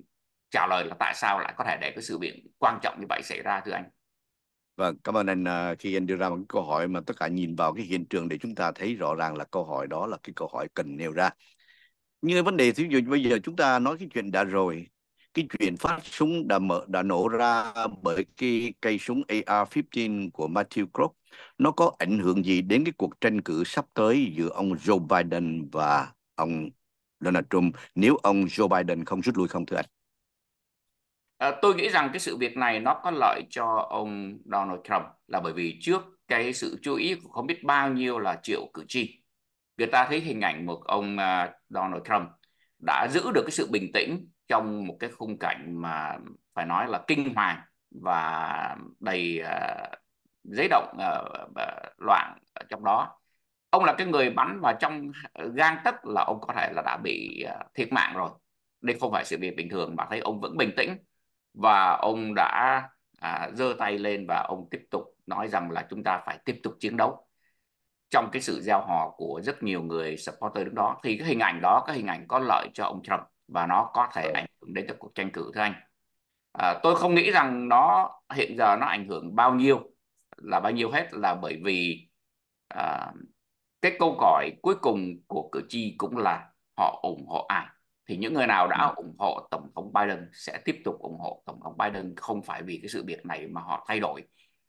Speaker 3: trả lời là tại sao lại có thể để cái sự việc quan trọng như vậy xảy ra thưa anh
Speaker 2: Vâng, cảm ơn anh à, khi anh đưa ra một câu hỏi mà tất cả nhìn vào cái hiện trường để chúng ta thấy rõ ràng là câu hỏi đó là cái câu hỏi cần nêu ra như vấn đề thí dụ bây giờ chúng ta nói cái chuyện đã rồi cái chuyện phát súng đã mở đã nổ ra bởi cái cây súng AR-15 của Matthew Crook nó có ảnh hưởng gì đến cái cuộc tranh cử sắp tới giữa ông Joe Biden và ông Donald Trump nếu ông Joe Biden không rút lui không thưa anh?
Speaker 3: À, tôi nghĩ rằng cái sự việc này nó có lợi cho ông Donald Trump là bởi vì trước cái sự chú ý của không biết bao nhiêu là triệu cử tri người ta thấy hình ảnh một ông à, Donald Trump đã giữ được cái sự bình tĩnh trong một cái khung cảnh mà phải nói là kinh hoàng và đầy dấy à, động à, loạn ở trong đó ông là cái người bắn vào trong gang tấc là ông có thể là đã bị thiệt mạng rồi đây không phải sự việc bình thường mà thấy ông vẫn bình tĩnh và ông đã giơ à, tay lên và ông tiếp tục nói rằng là chúng ta phải tiếp tục chiến đấu trong cái sự gieo hò của rất nhiều người supporter lúc đó thì cái hình ảnh đó cái hình ảnh có lợi cho ông Trump và nó có thể ừ. ảnh hưởng đến cho cuộc tranh cử thưa anh à, tôi không nghĩ rằng nó hiện giờ nó ảnh hưởng bao nhiêu là bao nhiêu hết là bởi vì à, cái câu hỏi cuối cùng của cử tri cũng là họ ủng hộ ai thì những người nào đã ừ. ủng hộ tổng thống Biden sẽ tiếp tục ủng hộ tổng thống Biden không phải vì cái sự việc này mà họ thay đổi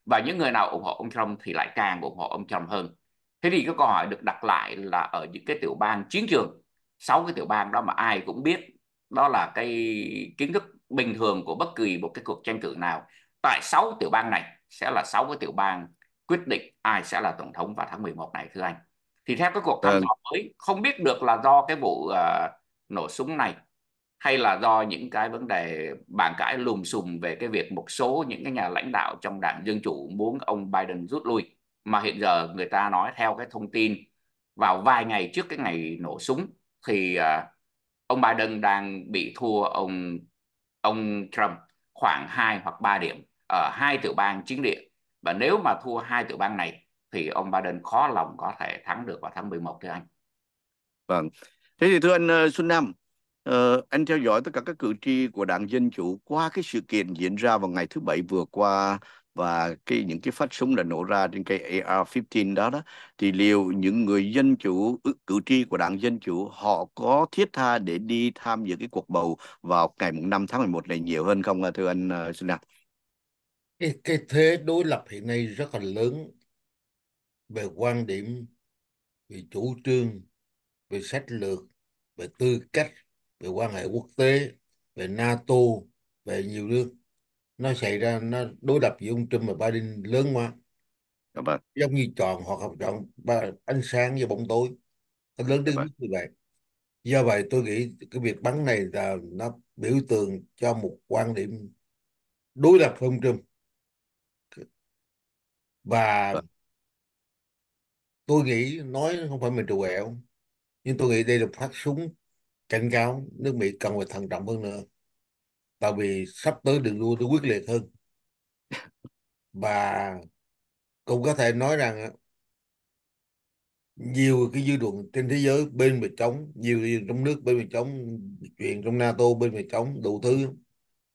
Speaker 3: và những người nào ủng hộ ông Trump thì lại càng ủng hộ ông Trump hơn thế thì cái câu hỏi được đặt lại là ở những cái tiểu bang chiến trường sáu cái tiểu bang đó mà ai cũng biết đó là cái kiến thức bình thường của bất kỳ một cái cuộc tranh cử nào tại sáu tiểu bang này sẽ là sáu cái tiểu bang quyết định ai sẽ là tổng thống vào tháng 11 này thưa anh thì theo cái cuộc thăm vâng. dò mới không biết được là do cái vụ uh, nổ súng này hay là do những cái vấn đề bàn cãi lùm xùm về cái việc một số những cái nhà lãnh đạo trong đảng dân chủ muốn ông Biden rút lui mà hiện giờ người ta nói theo cái thông tin vào vài ngày trước cái ngày nổ súng thì uh, ông Biden đang bị thua ông ông Trump khoảng 2 hoặc 3 điểm ở hai tiểu bang chiến địa và nếu mà thua hai tiểu bang này thì ông Biden khó lòng có thể thắng được vào tháng 11 thưa anh. Vâng.
Speaker 2: Thế thì thưa anh ờ, Xuân Nam, uh, anh theo dõi tất cả các cử tri của đảng Dân Chủ qua cái sự kiện diễn ra vào ngày thứ Bảy vừa qua và cái những cái phát súng đã nổ ra trên cây AR-15 đó đó thì liệu những người dân chủ cử tri của đảng dân chủ họ có thiết tha để đi tham dự cái cuộc bầu vào ngày 5 tháng 11 này nhiều hơn không à, thưa anh uh, Xuân Đăng?
Speaker 1: Cái, cái thế đối lập hiện nay rất là lớn về quan điểm, về chủ trương, về sách lược, về tư cách, về quan hệ quốc tế, về NATO, về nhiều nước nó xảy ra nó đối lập với ông Trump và Biden lớn quá Đúng dạ vâng. rồi. giống như chọn hoặc học chọn ba ánh sáng và bóng tối nó lớn dạ đến vâng. mức như vậy do vậy tôi nghĩ cái việc bắn này là nó biểu tượng cho một quan điểm đối lập với ông Trump và dạ. tôi nghĩ nói không phải mình trù ẹo nhưng tôi nghĩ đây là phát súng cảnh cáo nước Mỹ cần phải thận trọng hơn nữa tại vì sắp tới đường đua tôi quyết liệt hơn và cũng có thể nói rằng nhiều cái dư luận trên thế giới bên về chống nhiều trong nước bên về chống chuyện trong NATO bên về chống đủ thứ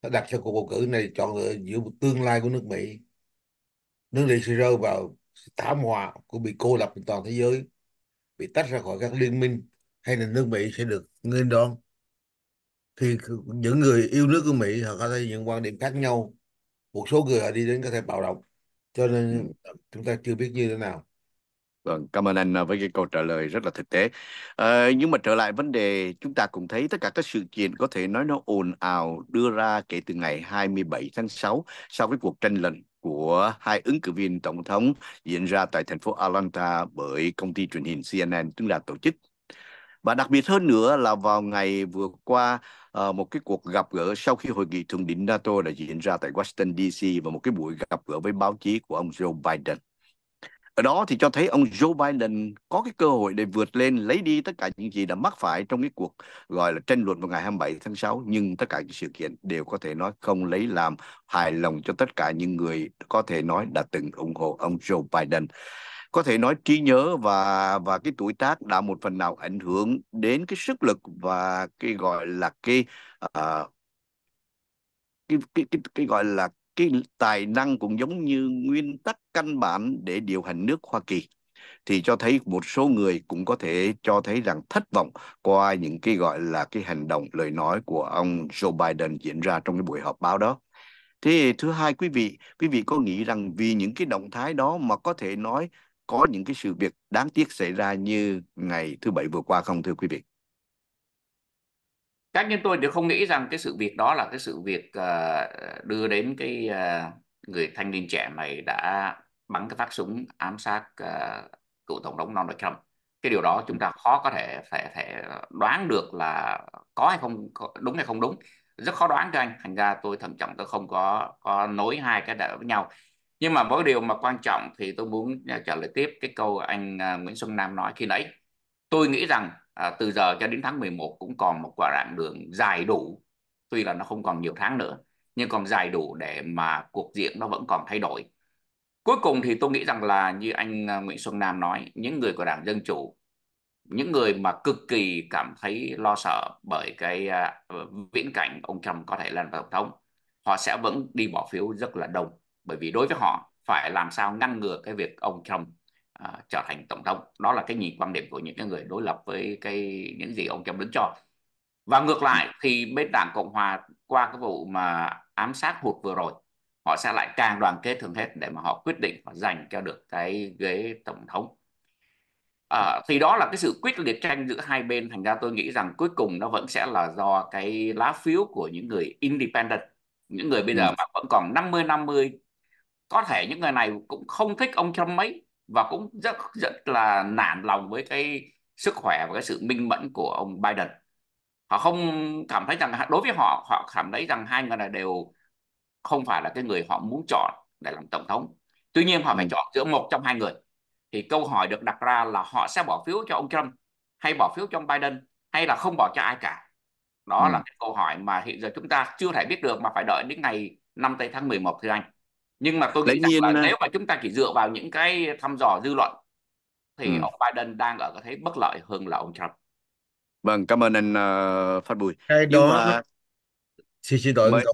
Speaker 1: nó đặt cho cuộc bầu cử này chọn lựa giữa tương lai của nước Mỹ nước Mỹ sẽ rơi vào thảm họa của bị cô lập toàn thế giới bị tách ra khỏi các liên minh hay là nước Mỹ sẽ được nguyên đón thì những người yêu nước của Mỹ họ có thể những quan điểm khác nhau một số người họ đi đến có thể bạo động cho nên ừ. chúng ta chưa biết như thế nào
Speaker 2: Vâng, cảm ơn anh à, với cái câu trả lời rất là thực tế. À, nhưng mà trở lại vấn đề, chúng ta cũng thấy tất cả các sự kiện có thể nói nó ồn ào đưa ra kể từ ngày 27 tháng 6 sau cái cuộc tranh luận của hai ứng cử viên tổng thống diễn ra tại thành phố Atlanta bởi công ty truyền hình CNN, tức là tổ chức. Và đặc biệt hơn nữa là vào ngày vừa qua, Ờ, một cái cuộc gặp gỡ sau khi hội nghị thượng đỉnh NATO đã diễn ra tại Washington DC và một cái buổi gặp gỡ với báo chí của ông Joe Biden. Ở đó thì cho thấy ông Joe Biden có cái cơ hội để vượt lên lấy đi tất cả những gì đã mắc phải trong cái cuộc gọi là tranh luận vào ngày 27 tháng 6 nhưng tất cả những sự kiện đều có thể nói không lấy làm hài lòng cho tất cả những người có thể nói đã từng ủng hộ ông Joe Biden có thể nói trí nhớ và và cái tuổi tác đã một phần nào ảnh hưởng đến cái sức lực và cái gọi là cái uh, cái, cái cái cái gọi là cái tài năng cũng giống như nguyên tắc căn bản để điều hành nước Hoa Kỳ thì cho thấy một số người cũng có thể cho thấy rằng thất vọng qua những cái gọi là cái hành động lời nói của ông Joe Biden diễn ra trong cái buổi họp báo đó. Thế thứ hai quý vị, quý vị có nghĩ rằng vì những cái động thái đó mà có thể nói có những cái sự việc đáng tiếc xảy ra như ngày thứ bảy vừa qua không thưa quý vị?
Speaker 3: Cá nhân tôi đều không nghĩ rằng cái sự việc đó là cái sự việc ờ, đưa đến cái ờ, người thanh niên trẻ này đã bắn cái phát súng ám sát ờ, cựu tổng thống Donald Trump. Cái điều đó chúng ta khó có thể thể thể đoán được là có hay không đúng hay không đúng rất khó đoán cho anh thành ra tôi thận trọng tôi không có có nối hai cái đại với nhau nhưng mà với điều mà quan trọng thì tôi muốn à, trả lời tiếp cái câu anh à, Nguyễn Xuân Nam nói khi nãy tôi nghĩ rằng à, từ giờ cho đến tháng 11 cũng còn một quả đoạn đường dài đủ tuy là nó không còn nhiều tháng nữa nhưng còn dài đủ để mà cuộc diện nó vẫn còn thay đổi cuối cùng thì tôi nghĩ rằng là như anh à, Nguyễn Xuân Nam nói những người của đảng Dân Chủ những người mà cực kỳ cảm thấy lo sợ bởi cái uh, viễn cảnh ông Trump có thể lên tổng thống họ sẽ vẫn đi bỏ phiếu rất là đông bởi vì đối với họ phải làm sao ngăn ngừa cái việc ông Trump uh, trở thành tổng thống đó là cái nhìn quan điểm của những cái người đối lập với cái những gì ông Trump đứng cho và ngược lại khi bên đảng cộng hòa qua cái vụ mà ám sát hụt vừa rồi họ sẽ lại càng đoàn kết thường hết để mà họ quyết định và giành cho được cái ghế tổng thống à, thì đó là cái sự quyết liệt tranh giữa hai bên thành ra tôi nghĩ rằng cuối cùng nó vẫn sẽ là do cái lá phiếu của những người independent những người bây giờ ừ. mà vẫn còn 50 50 có thể những người này cũng không thích ông Trump mấy và cũng rất rất là nản lòng với cái sức khỏe và cái sự minh mẫn của ông Biden họ không cảm thấy rằng đối với họ họ cảm thấy rằng hai người này đều không phải là cái người họ muốn chọn để làm tổng thống tuy nhiên họ phải ừ. chọn giữa một trong hai người thì câu hỏi được đặt ra là họ sẽ bỏ phiếu cho ông Trump hay bỏ phiếu cho ông Biden hay là không bỏ cho ai cả đó ừ. là cái câu hỏi mà hiện giờ chúng ta chưa thể biết được mà phải đợi đến ngày 5 tây tháng 11 thưa anh nhưng mà tôi nghĩ rằng nhiên là nếu mà chúng ta chỉ dựa vào những cái thăm dò dư luận thì ừ. ông Biden đang ở cái thế bất lợi hơn là ông Trump. Vâng,
Speaker 2: cảm ơn anh uh, Phát Bùi. Cái đó mà... xin xin mời,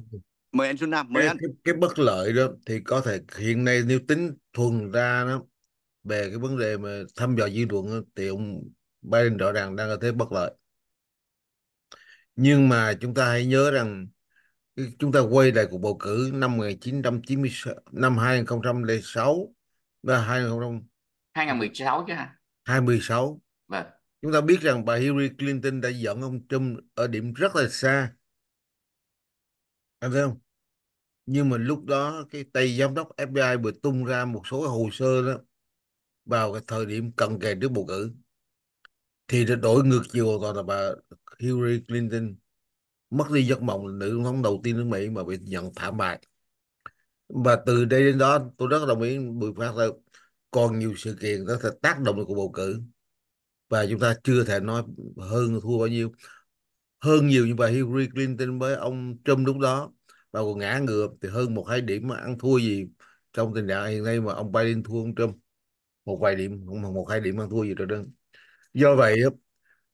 Speaker 3: mời anh Xuân
Speaker 1: Nam, mời cái, anh. Cái, cái bất lợi đó thì có thể hiện nay nếu tính thuần ra nó về cái vấn đề mà thăm dò dư luận thì ông Biden rõ ràng đang ở thế bất lợi. Nhưng mà chúng ta hãy nhớ rằng chúng ta quay lại cuộc bầu cử năm 1996 năm 2006 và 2000
Speaker 3: 2016 chứ ha
Speaker 1: 2016 vâng chúng ta biết rằng bà Hillary Clinton đã dẫn ông Trump ở điểm rất là xa anh thấy không nhưng mà lúc đó cái tay giám đốc FBI vừa tung ra một số hồ sơ đó vào cái thời điểm cận kề trước bầu cử thì đã đổi ngược chiều hoàn toàn là bà Hillary Clinton mất đi giấc mộng nữ tổng thống đầu tiên nước Mỹ mà bị nhận thảm bại và từ đây đến đó tôi rất đồng ý Bùi Phát là còn nhiều sự kiện có thể tác động đến cuộc bầu cử và chúng ta chưa thể nói hơn thua bao nhiêu hơn nhiều như vậy Hillary Clinton với ông Trump lúc đó và còn ngã ngược thì hơn một hai điểm mà ăn thua gì trong tình trạng hiện nay mà ông Biden thua ông Trump một vài điểm không một hai điểm ăn thua gì rồi đơn do vậy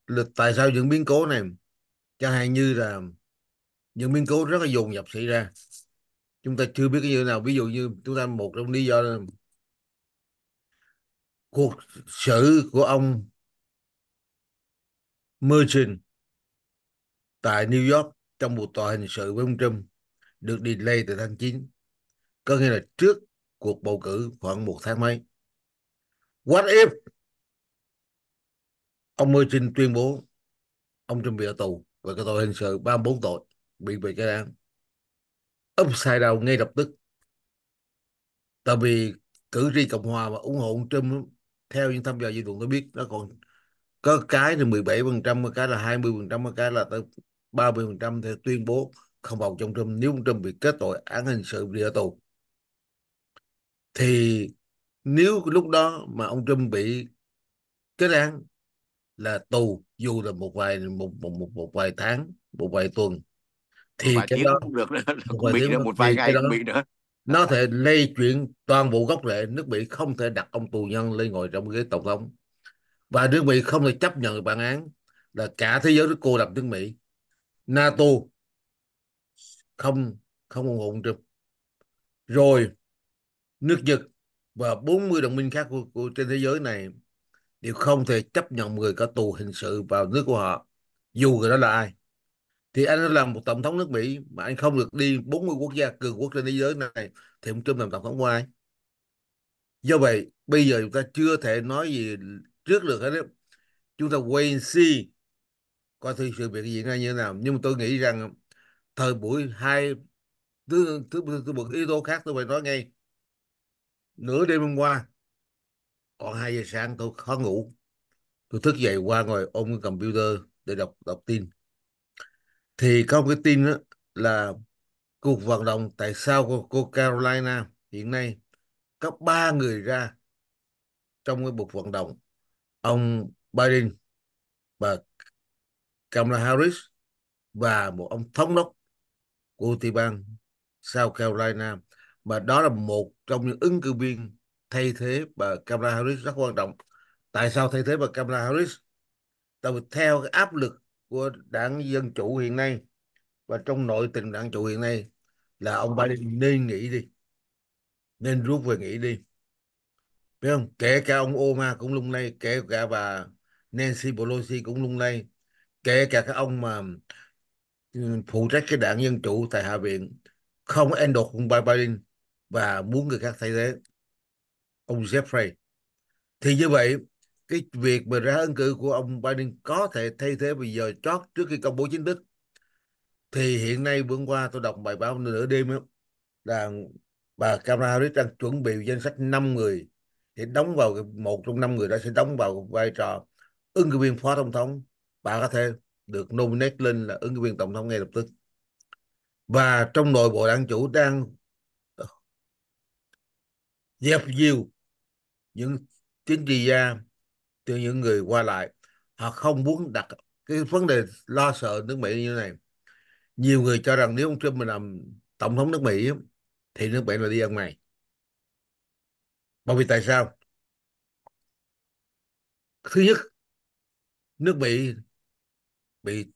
Speaker 1: là tại sao những biến cố này chẳng hạn như là những nghiên cứu rất là dồn dập xảy ra chúng ta chưa biết cái như nào ví dụ như chúng ta một trong lý do là cuộc xử của ông Merchant tại New York trong một tòa hình sự với ông Trump được delay từ tháng 9 có nghĩa là trước cuộc bầu cử khoảng một tháng mấy what if ông Merchant tuyên bố ông Trump bị ở tù và cái tội hình sự 34 tội bị bị cái án upside sai đầu ngay lập tức tại vì cử tri cộng hòa và ủng hộ ông Trump theo những thăm dò dư luận tôi biết nó còn có cái là 17 phần trăm cái là 20 phần trăm cái là tới 30 phần trăm thì tuyên bố không vào trong Trump nếu ông Trump bị kết tội án hình sự bị ở tù thì nếu lúc đó mà ông Trump bị kết án là tù dù là một vài một một một, một vài tháng một vài tuần
Speaker 3: thì vài cái đó cũng
Speaker 1: được nữa. một vài, tiếng, một vài ngày đó, bị nữa nó thể lây chuyển toàn bộ gốc rễ nước mỹ không thể đặt ông tù nhân lên ngồi trong ghế tổng thống và nước mỹ không thể chấp nhận bản án là cả thế giới cô lập nước mỹ nato không không ủng hộ trực rồi nước Nhật và 40 đồng minh khác của, của trên thế giới này đều không thể chấp nhận người có tù hình sự vào nước của họ dù người đó là ai thì anh đã làm một tổng thống nước Mỹ mà anh không được đi 40 quốc gia cường quốc trên thế giới này thì ông Trump làm tổng thống của ai do vậy bây giờ chúng ta chưa thể nói gì trước được hết chúng ta quay and see coi thử sự việc diễn ra như thế nào nhưng mà tôi nghĩ rằng thời buổi hai thứ thứ, thứ, thứ một yếu tố khác tôi phải nói ngay nửa đêm hôm qua khoảng 2 giờ sáng tôi khó ngủ tôi thức dậy qua ngồi ôm cái computer để đọc đọc tin thì có một cái tin đó là cuộc vận động tại sao của cô Carolina hiện nay có ba người ra trong cái cuộc vận động ông Biden bà Kamala Harris và một ông thống đốc của tiểu bang South Carolina mà đó là một trong những ứng cử viên thay thế bà Kamala Harris rất quan trọng tại sao thay thế bà Kamala Harris tại vì theo cái áp lực của đảng dân chủ hiện nay và trong nội tình đảng chủ hiện nay là ông Biden nên nghỉ đi nên rút về nghỉ đi biết không kể cả ông Obama cũng lung lay kể cả bà Nancy Pelosi cũng lung lay kể cả các ông mà ừ, phụ trách cái đảng dân chủ tại hạ viện không endorse ông Biden và muốn người khác thay thế ông Jeffrey thì như vậy cái việc mà ra ứng cử của ông Biden có thể thay thế bây giờ chót trước khi công bố chính thức thì hiện nay vừa qua tôi đọc bài báo nửa đêm đó, là bà Kamala Harris đang chuẩn bị danh sách 5 người để đóng vào một trong năm người đó sẽ đóng vào vai trò ứng cử viên phó tổng thống bà có thể được nominate lên là ứng cử viên tổng thống ngay lập tức và trong nội bộ đảng chủ đang dẹp ờ, nhiều những chính trị gia từ những người qua lại họ không muốn đặt cái vấn đề lo sợ nước Mỹ như thế này nhiều người cho rằng nếu ông Trump mà làm tổng thống nước Mỹ thì nước Mỹ là đi ăn mày bởi vì tại sao thứ nhất nước Mỹ bị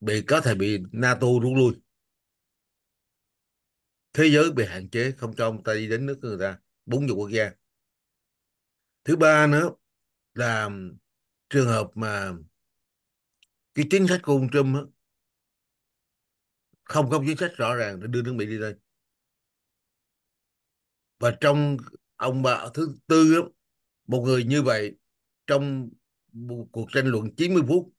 Speaker 1: bị có thể bị NATO rút lui thế giới bị hạn chế không cho ông ta đi đến nước người ta bốn chục quốc gia thứ ba nữa là trường hợp mà cái chính sách của ông Trump đó, không có chính sách rõ ràng để đưa nước Mỹ đi đây và trong ông bà thứ tư đó, một người như vậy trong một cuộc tranh luận 90 phút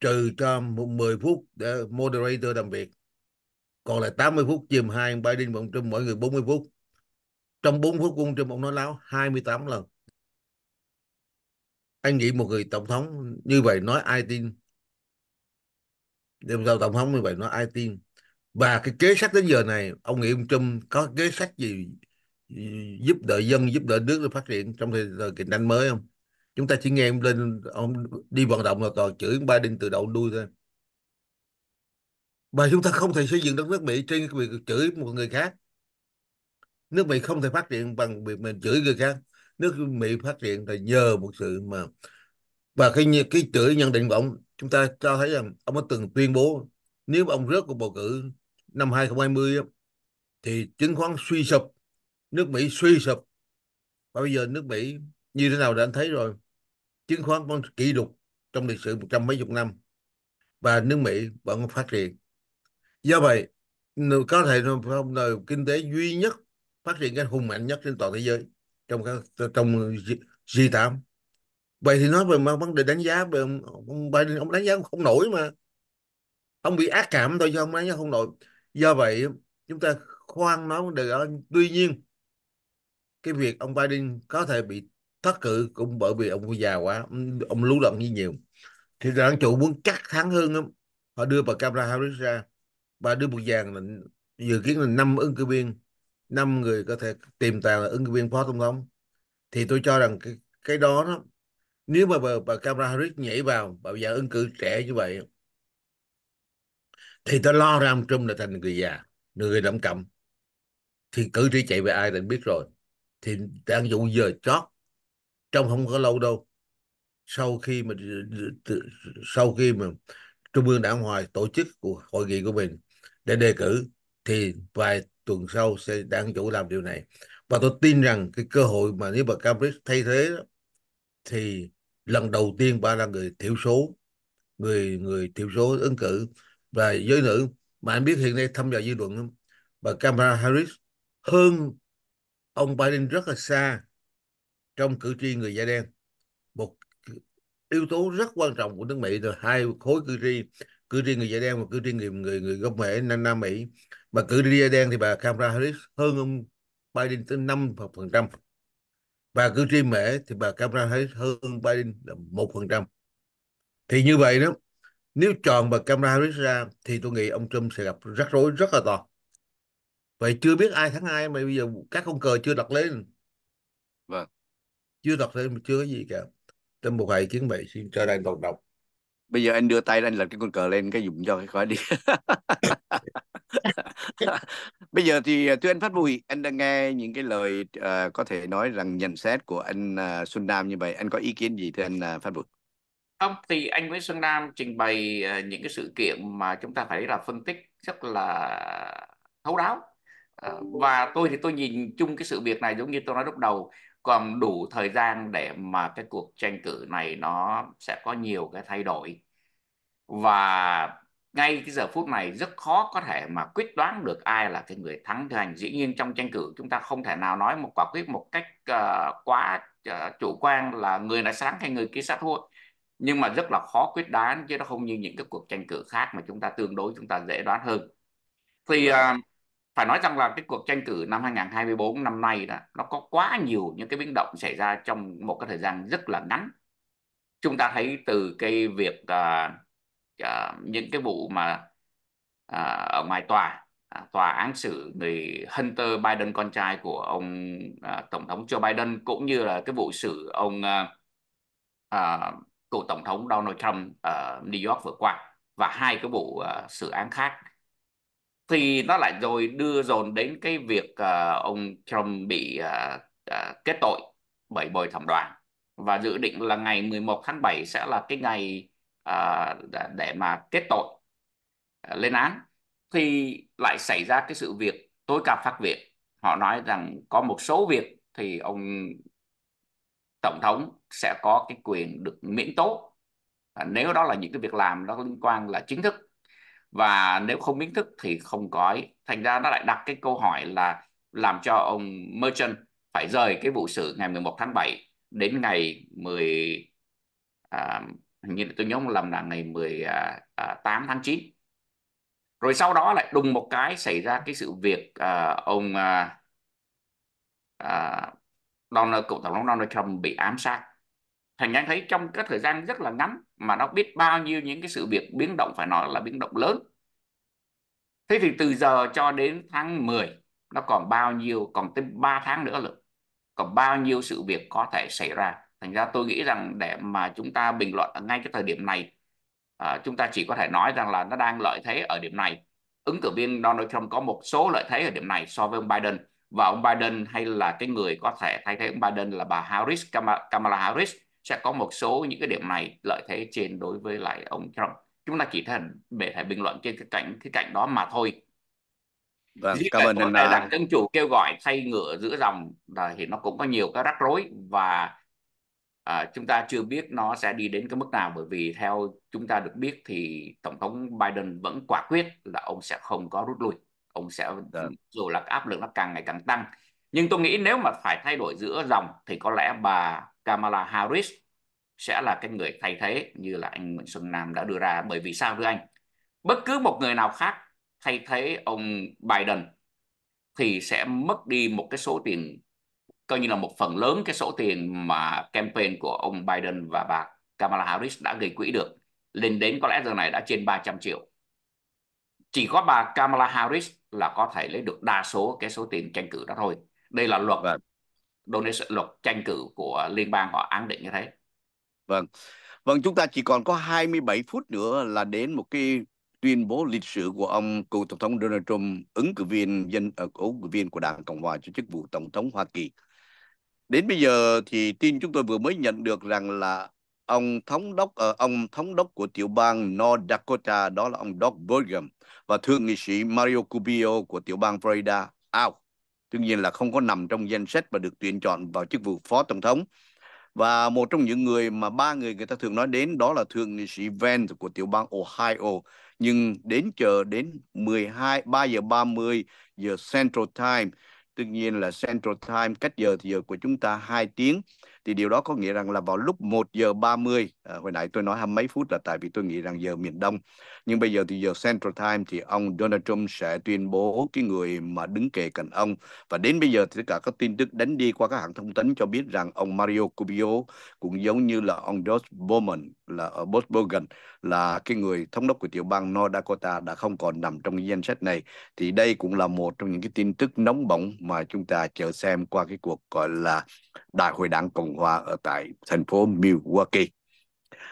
Speaker 1: trừ cho 10 phút để moderator làm việc còn là 80 phút chìm hai ông Biden và ông Trump mỗi người 40 phút trong 4 phút của ông Trump ông nói láo 28 lần anh nghĩ một người tổng thống như vậy nói ai tin đêm sau tổng thống như vậy nói ai tin và cái kế sách đến giờ này ông nghĩ ông Trump có kế sách gì giúp đỡ dân giúp đỡ nước để phát triển trong thời, kỳ cạnh tranh mới không chúng ta chỉ nghe ông lên ông đi vận động là toàn chửi Biden từ đầu đuôi thôi và chúng ta không thể xây dựng đất nước Mỹ trên việc chửi một người khác nước Mỹ không thể phát triển bằng việc mình chửi người khác nước Mỹ phát triển là nhờ một sự mà và cái cái chữ nhận định của ông chúng ta cho thấy rằng ông đã từng tuyên bố nếu ông rớt cuộc bầu cử năm 2020 thì chứng khoán suy sụp nước Mỹ suy sụp và bây giờ nước Mỹ như thế nào đã thấy rồi chứng khoán vẫn kỷ lục trong lịch sử một trăm mấy chục năm và nước Mỹ vẫn phát triển do vậy có thể không là kinh tế duy nhất phát triển cái hùng mạnh nhất trên toàn thế giới trong các trong G, 8 vậy thì nói về vấn đề đánh giá về ông Biden ông đánh giá không nổi mà ông bị ác cảm thôi chứ ông đánh giá không nổi do vậy chúng ta khoan nói vấn đề đó tuy nhiên cái việc ông Biden có thể bị thất cử cũng bởi vì ông già quá ông, ông lú lẫn như nhiều thì đảng chủ muốn chắc thắng hơn lắm họ đưa bà Kamala Harris ra bà đưa một dàn là dự kiến là năm ứng cử viên năm người có thể tìm tàng là ứng viên phó tổng thống thì tôi cho rằng cái, cái đó, đó nếu mà bà, bà Kamala Harris nhảy vào bà già ứng cử trẻ như vậy thì ta lo ra ông Trump là thành người già người lẩm cẩm thì cử tri chạy về ai định biết rồi thì đang dụ giờ chót trong không có lâu đâu sau khi mà sau khi mà trung ương đảng hoài tổ chức của hội nghị của mình để đề cử thì vài tuần sau sẽ đảng chủ làm điều này và tôi tin rằng cái cơ hội mà nếu bà Cambridge thay thế đó, thì lần đầu tiên bà là người thiểu số người người thiểu số ứng cử và giới nữ mà anh biết hiện nay thăm dò dư luận bà Kamala Harris hơn ông Biden rất là xa trong cử tri người da đen một yếu tố rất quan trọng của nước Mỹ là hai khối cử tri cử tri người da đen và cử tri người người người gốc Mỹ Nam Nam Mỹ bà cử đi đen thì bà Kamala Harris hơn ông Biden tới 5% bà cử tri mễ thì bà Kamala Harris hơn Biden là 1% thì như vậy đó nếu chọn bà Kamala Harris ra thì tôi nghĩ ông Trump sẽ gặp rắc rối rất là to vậy chưa biết ai thắng ai mà bây giờ các con cờ chưa đặt lên vâng chưa đặt lên mà chưa có gì cả trong một hệ chiến bày xin trở đang toàn động bây giờ anh đưa tay anh
Speaker 2: lật cái con cờ lên cái dùng cho cái khỏi đi bây giờ thì à, thưa anh phát vui anh đang nghe những cái lời uh, có thể nói rằng nhận xét của anh uh, xuân nam như vậy anh có ý kiến gì thưa anh uh, phát vui
Speaker 3: không thì anh với xuân nam trình bày uh, những cái sự kiện mà chúng ta phải là phân tích rất là thấu đáo uh, và tôi thì tôi nhìn chung cái sự việc này giống như tôi nói lúc đầu còn đủ thời gian để mà cái cuộc tranh cử này nó sẽ có nhiều cái thay đổi và ngay cái giờ phút này rất khó có thể mà quyết đoán được ai là cái người thắng thưa hành dĩ nhiên trong tranh cử chúng ta không thể nào nói một quả quyết một cách uh, quá uh, chủ quan là người này sáng hay người kia sát thôi nhưng mà rất là khó quyết đoán chứ nó không như những cái cuộc tranh cử khác mà chúng ta tương đối chúng ta dễ đoán hơn thì uh, phải nói rằng là cái cuộc tranh cử năm 2024 năm nay đó nó có quá nhiều những cái biến động xảy ra trong một cái thời gian rất là ngắn chúng ta thấy từ cái việc uh, uh, những cái vụ mà uh, ở ngoài tòa uh, tòa án xử người Hunter Biden con trai của ông uh, tổng thống Joe Biden cũng như là cái vụ xử ông uh, uh, cựu tổng thống Donald Trump ở uh, New York vừa qua và hai cái vụ uh, xử án khác thì nó lại rồi đưa dồn đến cái việc uh, ông Trump bị uh, uh, kết tội bởi bồi thẩm đoàn và dự định là ngày 11 tháng 7 sẽ là cái ngày uh, để mà kết tội uh, lên án thì lại xảy ra cái sự việc tối cao phát việc họ nói rằng có một số việc thì ông tổng thống sẽ có cái quyền được miễn tố à, nếu đó là những cái việc làm nó liên quan là chính thức và nếu không đánh thức thì không có ý. thành ra nó lại đặt cái câu hỏi là làm cho ông Merchant phải rời cái vụ sự ngày 11 tháng 7 đến ngày 10 à, hình như tôi nhớ một lần là ngày 18 à, à, tháng 9 rồi sau đó lại đùng một cái xảy ra cái sự việc à, ông à, à Donald, cựu tổng thống Donald Trump bị ám sát thành anh thấy trong cái thời gian rất là ngắn mà nó biết bao nhiêu những cái sự việc biến động phải nói là biến động lớn thế thì từ giờ cho đến tháng 10 nó còn bao nhiêu còn tới 3 tháng nữa lực còn bao nhiêu sự việc có thể xảy ra thành ra tôi nghĩ rằng để mà chúng ta bình luận ở ngay cái thời điểm này à, chúng ta chỉ có thể nói rằng là nó đang lợi thế ở điểm này ứng cử viên Donald Trump có một số lợi thế ở điểm này so với ông Biden và ông Biden hay là cái người có thể thay thế ông Biden là bà Harris Kamala Harris sẽ có một số những cái điểm này lợi thế trên đối với lại ông Trump chúng ta chỉ thần để thể bình luận trên cái cảnh cái cảnh đó mà thôi vâng, Dĩ cảm ơn anh là... đảng dân chủ kêu gọi thay ngựa giữa dòng là thì nó cũng có nhiều cái rắc rối và à, chúng ta chưa biết nó sẽ đi đến cái mức nào bởi vì theo chúng ta được biết thì tổng thống Biden vẫn quả quyết là ông sẽ không có rút lui ông sẽ Được. Vâng. dù là áp lực nó càng ngày càng tăng nhưng tôi nghĩ nếu mà phải thay đổi giữa dòng thì có lẽ bà Kamala Harris sẽ là cái người thay thế như là anh Nguyễn Xuân Nam đã đưa ra bởi vì sao thưa anh bất cứ một người nào khác thay thế ông Biden thì sẽ mất đi một cái số tiền coi như là một phần lớn cái số tiền mà campaign của ông Biden và bà Kamala Harris đã gây quỹ được lên đến có lẽ giờ này đã trên 300 triệu chỉ có bà Kamala Harris là có thể lấy được đa số cái số tiền tranh cử đó thôi đây là luật vâng donation luật tranh cử của liên bang họ án định như thế vâng vâng chúng ta chỉ còn có 27 phút nữa là
Speaker 2: đến một cái tuyên bố lịch sử của ông cựu tổng thống Donald Trump ứng cử viên dân ờ, ứng cử viên của đảng cộng hòa cho chức vụ tổng thống Hoa Kỳ đến bây giờ thì tin chúng tôi vừa mới nhận được rằng là ông thống đốc uh, ông thống đốc của tiểu bang North Dakota đó là ông Doug Burgum và thượng nghị sĩ Mario Cubio của tiểu bang Florida out Tuy nhiên là không có nằm trong danh sách và được tuyển chọn vào chức vụ phó tổng thống. Và một trong những người mà ba người người ta thường nói đến đó là thượng nghị sĩ Van của tiểu bang Ohio. Nhưng đến chờ đến 12, 3 giờ 30 giờ Central Time. Tuy nhiên là Central Time cách giờ thì giờ của chúng ta 2 tiếng thì điều đó có nghĩa rằng là vào lúc 1 giờ 30 à, hồi nãy tôi nói hai mấy phút là tại vì tôi nghĩ rằng giờ miền Đông nhưng bây giờ thì giờ Central Time thì ông Donald Trump sẽ tuyên bố cái người mà đứng kề cạnh ông và đến bây giờ thì tất cả các tin tức đánh đi qua các hãng thông tấn cho biết rằng ông Mario Cubio cũng giống như là ông George Bowman là ở Bogan là cái người thống đốc của tiểu bang North Dakota đã không còn nằm trong danh sách này thì đây cũng là một trong những cái tin tức nóng bỏng mà chúng ta chờ xem qua cái cuộc gọi là đại hội đảng cộng Cộng ở tại thành phố Milwaukee.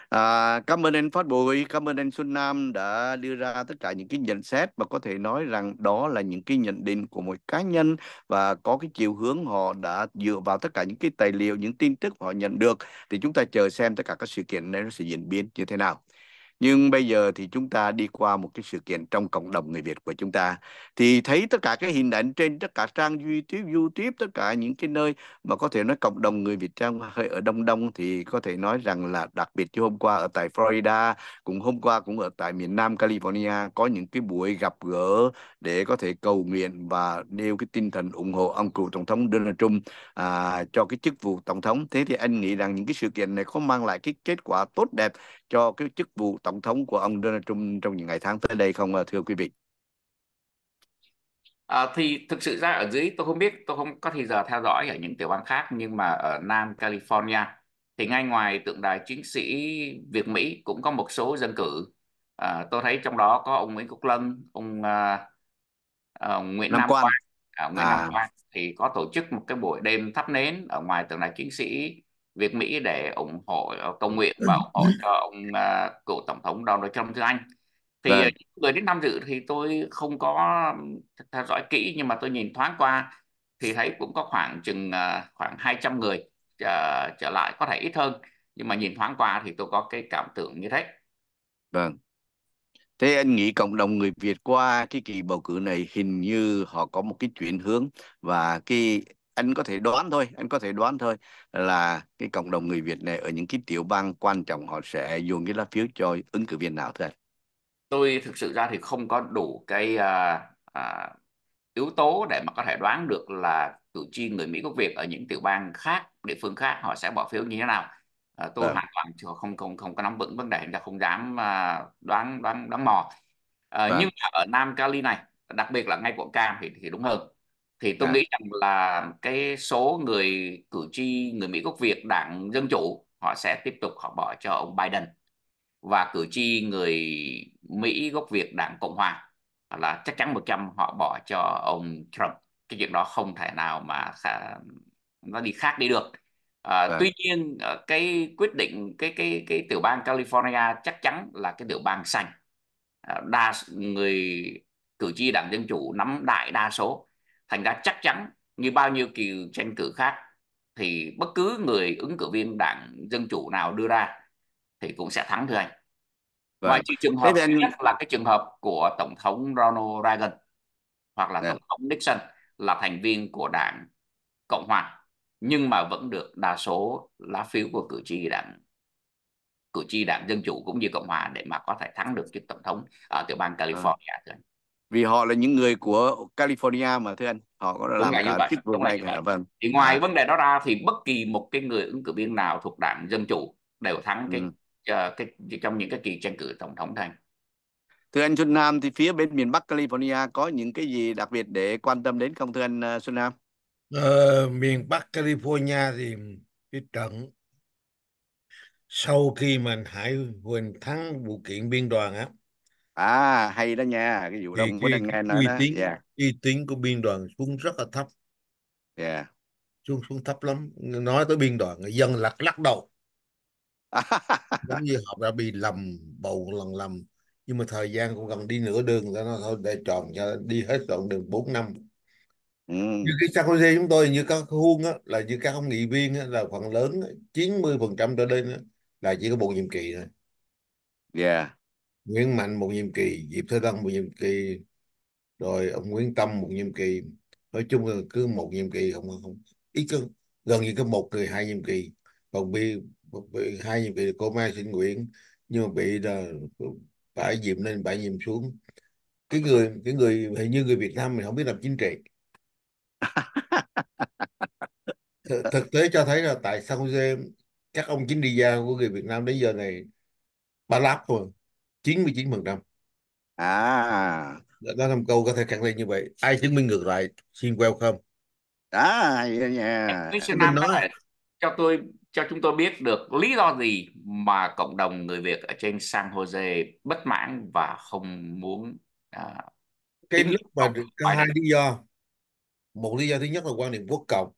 Speaker 2: À, cảm ơn anh Phát Bùi, cảm ơn anh Xuân Nam đã đưa ra tất cả những cái nhận xét và có thể nói rằng đó là những cái nhận định của một cá nhân và có cái chiều hướng họ đã dựa vào tất cả những cái tài liệu, những tin tức họ nhận được thì chúng ta chờ xem tất cả các sự kiện này nó sẽ diễn biến như thế nào nhưng bây giờ thì chúng ta đi qua một cái sự kiện trong cộng đồng người Việt của chúng ta thì thấy tất cả cái hình ảnh trên tất cả trang YouTube, YouTube tất cả những cái nơi mà có thể nói cộng đồng người Việt đang hơi ở đông đông thì có thể nói rằng là đặc biệt như hôm qua ở tại Florida cũng hôm qua cũng ở tại miền Nam California có những cái buổi gặp gỡ để có thể cầu nguyện và nêu cái tinh thần ủng hộ ông cựu tổng thống Donald Trump à, cho cái chức vụ tổng thống thế thì anh nghĩ rằng những cái sự kiện này có mang lại cái kết quả tốt đẹp cho cái chức vụ tổng thống của ông Donald Trump trong những ngày tháng tới đây không à, thưa quý vị?
Speaker 3: À, thì thực sự ra ở dưới tôi không biết tôi không có thời giờ theo dõi ở những tiểu bang khác nhưng mà ở Nam California thì ngay ngoài tượng đài chiến sĩ Việt Mỹ cũng có một số dân cử à, tôi thấy trong đó có ông Nguyễn Quốc Lân ông à, à, Nguyễn Nam, Nam Quang, Quang. À, Nguyễn à. Nam Quang thì có tổ chức một cái buổi đêm thắp nến ở ngoài tượng đài chiến sĩ việc Mỹ để ủng hộ ờ, công nguyện và ủng ừ. hộ cho ông uh, cựu tổng thống Donald Trump thưa anh thì vâng. Ờ, người đến tham dự thì tôi không có theo dõi kỹ nhưng mà tôi nhìn thoáng qua thì thấy cũng có khoảng chừng uh, khoảng 200 người uh, trở lại có thể ít hơn nhưng mà nhìn thoáng qua thì tôi có cái cảm tưởng như thế
Speaker 2: vâng Thế anh nghĩ cộng đồng người Việt qua cái kỳ bầu cử này hình như họ có một cái chuyển hướng và cái anh có thể đoán thôi anh có thể đoán thôi là cái cộng đồng người Việt này ở những cái tiểu bang quan trọng họ sẽ dùng cái lá phiếu cho ứng cử viên nào thôi
Speaker 3: tôi thực sự ra thì không có đủ cái à, à, yếu tố để mà có thể đoán được là cử tri người Mỹ gốc Việt ở những tiểu bang khác địa phương khác họ sẽ bỏ phiếu như thế nào à, tôi vâng. hoàn toàn chưa không không không có nắm vững vấn đề chúng ta không dám à, đoán đoán đoán mò à, Được. Vâng. nhưng mà ở Nam Cali này đặc biệt là ngay quận Cam thì thì đúng hơn thì tôi dạ. nghĩ rằng là cái số người cử tri người Mỹ gốc Việt đảng Dân Chủ họ sẽ tiếp tục họ bỏ cho ông Biden và cử tri người Mỹ gốc Việt đảng Cộng Hòa là chắc chắn 100 họ bỏ cho ông Trump cái chuyện đó không thể nào mà nó đi khác đi được à, à. tuy nhiên ờ, cái quyết định cái cái cái tiểu bang California chắc chắn là cái tiểu bang xanh ờ, đa người cử tri đảng dân chủ nắm đại đa số thành ra chắc chắn như bao nhiêu kỳ tranh cử khác thì bất cứ người ứng cử viên đảng dân chủ nào đưa ra thì cũng sẽ thắng thôi anh
Speaker 1: vâng. ngoài trừ trường hợp anh... nhất
Speaker 3: là cái trường hợp của tổng thống Ronald Reagan hoặc là dạ. tổng thống Nixon là thành viên của đảng cộng hòa nhưng mà vẫn được đa số lá phiếu của cử tri đảng cử tri đảng dân chủ cũng như cộng hòa để mà có thể thắng được cái tổng thống ở tiểu bang vâng. California thưa anh vì họ là những người của California mà thưa anh họ có làm cả vậy, chức vụ này cả vâng thì ngoài à. vấn đề đó ra thì bất kỳ một cái người ứng cử viên nào thuộc đảng dân chủ đều thắng cái, ừ. Ờ, cái, cái trong những cái kỳ tranh cử tổng thống thành
Speaker 2: thưa anh Xuân Nam thì phía bên miền Bắc California có những cái gì đặc biệt để quan tâm đến không thưa anh ờ, Xuân Nam
Speaker 1: ờ, miền Bắc California thì cái trận sau khi mà Hải Huỳnh thắng vụ kiện biên đoàn á À, hay đó nha, cái vụ đông thì có đang nghe nói uy đó. tín Yeah, uy tín của biên đoàn xuống rất là thấp yeah. xuống xuống thấp lắm nói tới biên đoàn người dân lắc lắc đầu giống như họ đã bị lầm bầu lần lầm nhưng mà thời gian cũng gần đi nửa đường là nó thôi để tròn cho đi hết đoạn đường 4 năm Ừ, như cái San Jose chúng tôi như các huông á là như các ông nghị viên á, là phần lớn á, 90% trở lên á, là chỉ có một nhiệm kỳ thôi yeah. Nguyễn Mạnh một nhiệm kỳ Diệp Thế Tân một nhiệm kỳ rồi ông Nguyễn Tâm một nhiệm kỳ nói chung là cứ một nhiệm kỳ không không ít cứ gần như có một người hai nhiệm kỳ còn bị, bị hai nhiệm kỳ cô Mai Sinh Nguyễn nhưng mà bị là bãi nhiệm lên bãi nhiệm xuống cái người cái người hình như người Việt Nam mình không biết làm chính trị thực tế cho thấy là tại sao các ông chính đi gia của người Việt Nam đến giờ này ba láp rồi 99%. À. Đó, đó là một câu có thể khẳng định như vậy. Ai chứng minh ngược lại xin welcome. À, yeah. Anh Nam có thể
Speaker 3: cho tôi cho chúng tôi biết được lý do gì mà cộng đồng người Việt ở trên San Jose bất mãn và không muốn à, cái lúc
Speaker 1: mà có hai lý do một lý do thứ nhất là quan niệm quốc cộng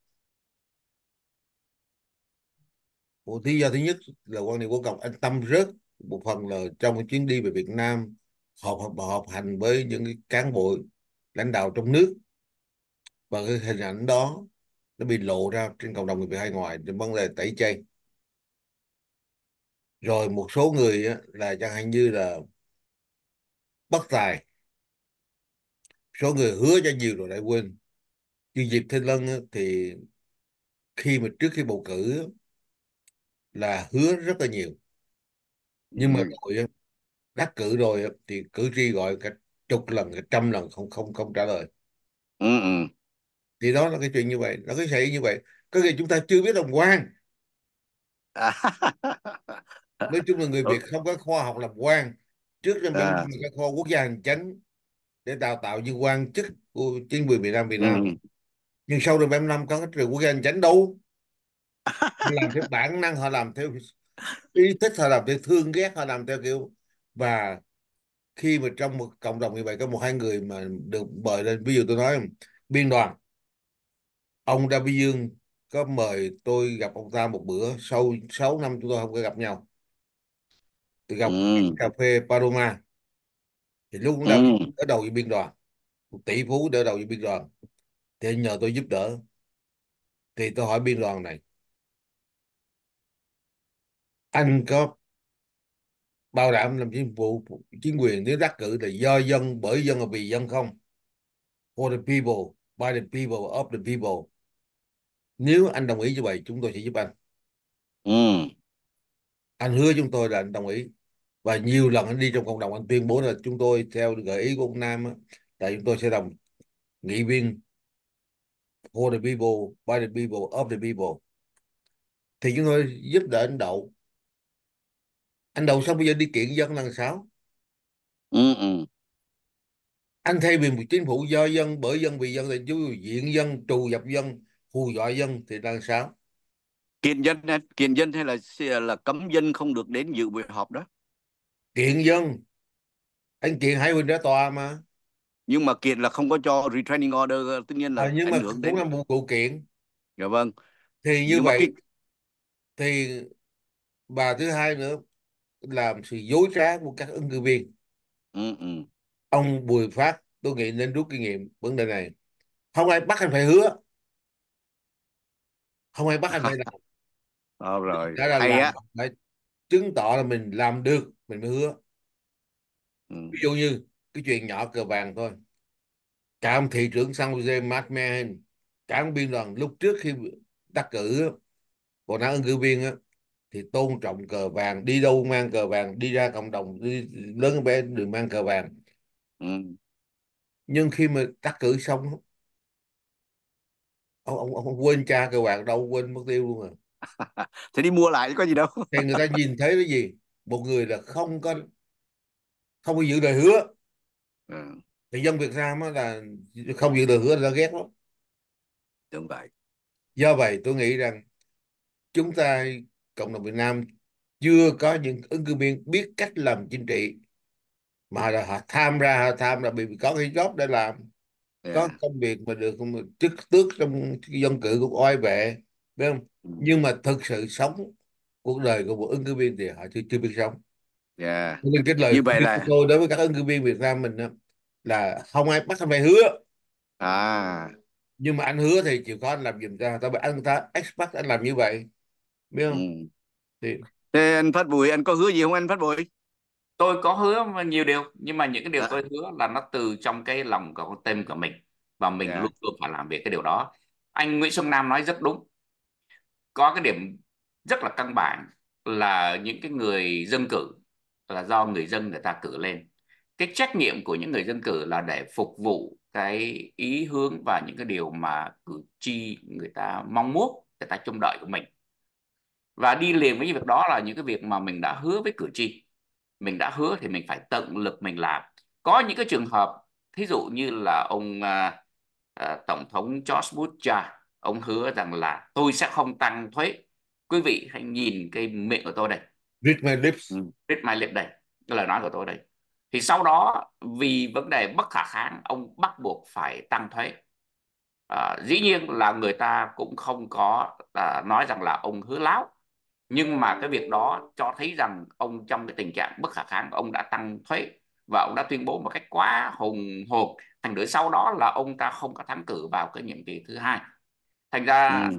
Speaker 1: một lý do thứ nhất là quan niệm quốc cộng anh tâm rớt một phần là trong cái chuyến đi về Việt Nam họp họp họp hành với những cái cán bộ lãnh đạo trong nước và cái hình ảnh đó nó bị lộ ra trên cộng đồng người Việt hải ngoài, trên vấn đề tẩy chay rồi một số người là chẳng hạn như là bất tài số người hứa cho nhiều rồi lại quên như dịp Thanh Lân thì khi mà trước khi bầu cử là hứa rất là nhiều nhưng mà đội ừ. đắc cử rồi thì cử tri gọi cả chục lần cả trăm lần không không không trả lời ừ, ừ, thì đó là cái chuyện như vậy nó cứ xảy như vậy có nghĩa chúng ta chưa biết làm quan à. nói chung là người Việt không có khoa học làm quan trước năm à. cái kho quốc gia hành chánh để đào tạo những quan chức của chính quyền miền Nam Việt Nam ừ. nhưng sau năm năm có cái trường quốc gia hành chánh đâu làm theo bản năng họ làm theo ý thích họ làm theo thương ghét họ làm theo kiểu và khi mà trong một cộng đồng như vậy có một hai người mà được mời lên ví dụ tôi nói biên đoàn ông ra Vy Dương có mời tôi gặp ông ta một bữa sau 6 năm chúng tôi không có gặp nhau tôi gặp ừ. cà phê Paroma thì lúc đó ừ. đỡ đầu với biên đoàn một tỷ phú đỡ đầu với biên đoàn thì nhờ tôi giúp đỡ thì tôi hỏi biên đoàn này anh có bảo đảm làm chính vụ chính quyền nếu đắc cử là do dân bởi dân và vì dân không for the people by the people of the people nếu anh đồng ý như vậy chúng tôi sẽ giúp anh ừ. anh hứa chúng tôi là anh đồng ý và nhiều lần anh đi trong cộng đồng anh tuyên bố là chúng tôi theo gợi ý của ông Nam là chúng tôi sẽ đồng nghị viên for the people by the people of the people thì chúng tôi giúp đỡ anh đậu anh đầu xong bây giờ đi kiện dân lần sao ừ, ừ. anh thay vì một chính phủ do dân bởi dân vì dân thì chú diện dân trù dập dân hù dọa dân thì làm sao kiện dân kiện
Speaker 2: dân hay là là cấm dân không được đến dự buổi họp đó
Speaker 1: kiện dân anh kiện hai Huỳnh ra tòa mà
Speaker 2: nhưng mà kiện là không có cho retraining order tất nhiên là à,
Speaker 1: nhưng mà cũng đến... là một vụ kiện dạ vâng thì như nhưng vậy cái... thì bà thứ hai nữa làm sự dối trá của các ứng cử viên ừ, ừ. ông Bùi Phát tôi nghĩ nên rút kinh nghiệm vấn đề này không ai bắt anh phải hứa không ai bắt anh phải làm ờ rồi Đã là hay làm, á phải chứng tỏ là mình làm được mình mới hứa ừ. ví dụ như cái chuyện nhỏ cờ vàng thôi cả ông thị trưởng San Jose Matt Mahan cả ông biên đoàn lúc trước khi đắc cử đảng ứng cử viên á thì tôn trọng cờ vàng đi đâu mang cờ vàng đi ra cộng đồng đi lớn bé đừng mang cờ vàng ừ. nhưng khi mà đắc cử xong ông, ông ông quên cha cờ vàng đâu quên mất tiêu luôn à thì đi mua lại có gì đâu thì người ta nhìn thấy cái gì một người là không có không có giữ lời hứa ừ. thì dân Việt Nam là không giữ lời hứa là ghét lắm đúng vậy do vậy tôi nghĩ rằng chúng ta cộng đồng Việt Nam chưa có những ứng cử viên biết cách làm chính trị mà là họ tham ra họ tham là bị có cái job để làm yeah. Dạ. có công việc mà được chức tước trong dân cử cũng oai vệ biết không ừ. nhưng mà thực sự sống cuộc đời của một ứng cử viên thì họ chưa chưa biết sống yeah. Dạ. nên kết lời như vậy là tôi đối với các ứng cử viên Việt Nam mình là không ai bắt anh phải hứa à nhưng mà anh hứa thì chịu khó anh làm giùm ta tao bảo anh ta expect anh làm như vậy biết không ừ.
Speaker 2: thì... Thế anh Phát Bùi anh có hứa gì không anh Phát Bùi
Speaker 3: tôi có hứa nhiều điều nhưng mà những cái điều à. tôi hứa là nó từ trong cái lòng của con tim của mình và mình dạ. luôn luôn phải làm việc cái điều đó anh Nguyễn Xuân Nam nói rất đúng có cái điểm rất là căn bản là những cái người dân cử là do người dân người ta cử lên cái trách nhiệm của những người dân cử là để phục vụ cái ý hướng và những cái điều mà cử tri người ta mong muốn người ta trông đợi của mình và đi liền với việc đó là những cái việc mà mình đã hứa với cử tri mình đã hứa thì mình phải tận lực mình làm có những cái trường hợp thí dụ như là ông à, à, tổng thống George Bush ông hứa rằng là tôi sẽ không tăng thuế quý vị hãy nhìn cái miệng của tôi đây
Speaker 1: read my lips ừ,
Speaker 3: read my lips đây cái lời nói của tôi đây thì sau đó vì vấn đề bất khả kháng ông bắt buộc phải tăng thuế à, dĩ nhiên là người ta cũng không có à, nói rằng là ông hứa láo nhưng mà cái việc đó cho thấy rằng ông trong cái tình trạng bất khả kháng ông đã tăng thuế và ông đã tuyên bố một cách quá hùng hồn thành đứa sau đó là ông ta không có thắng cử vào cái nhiệm kỳ thứ hai thành ra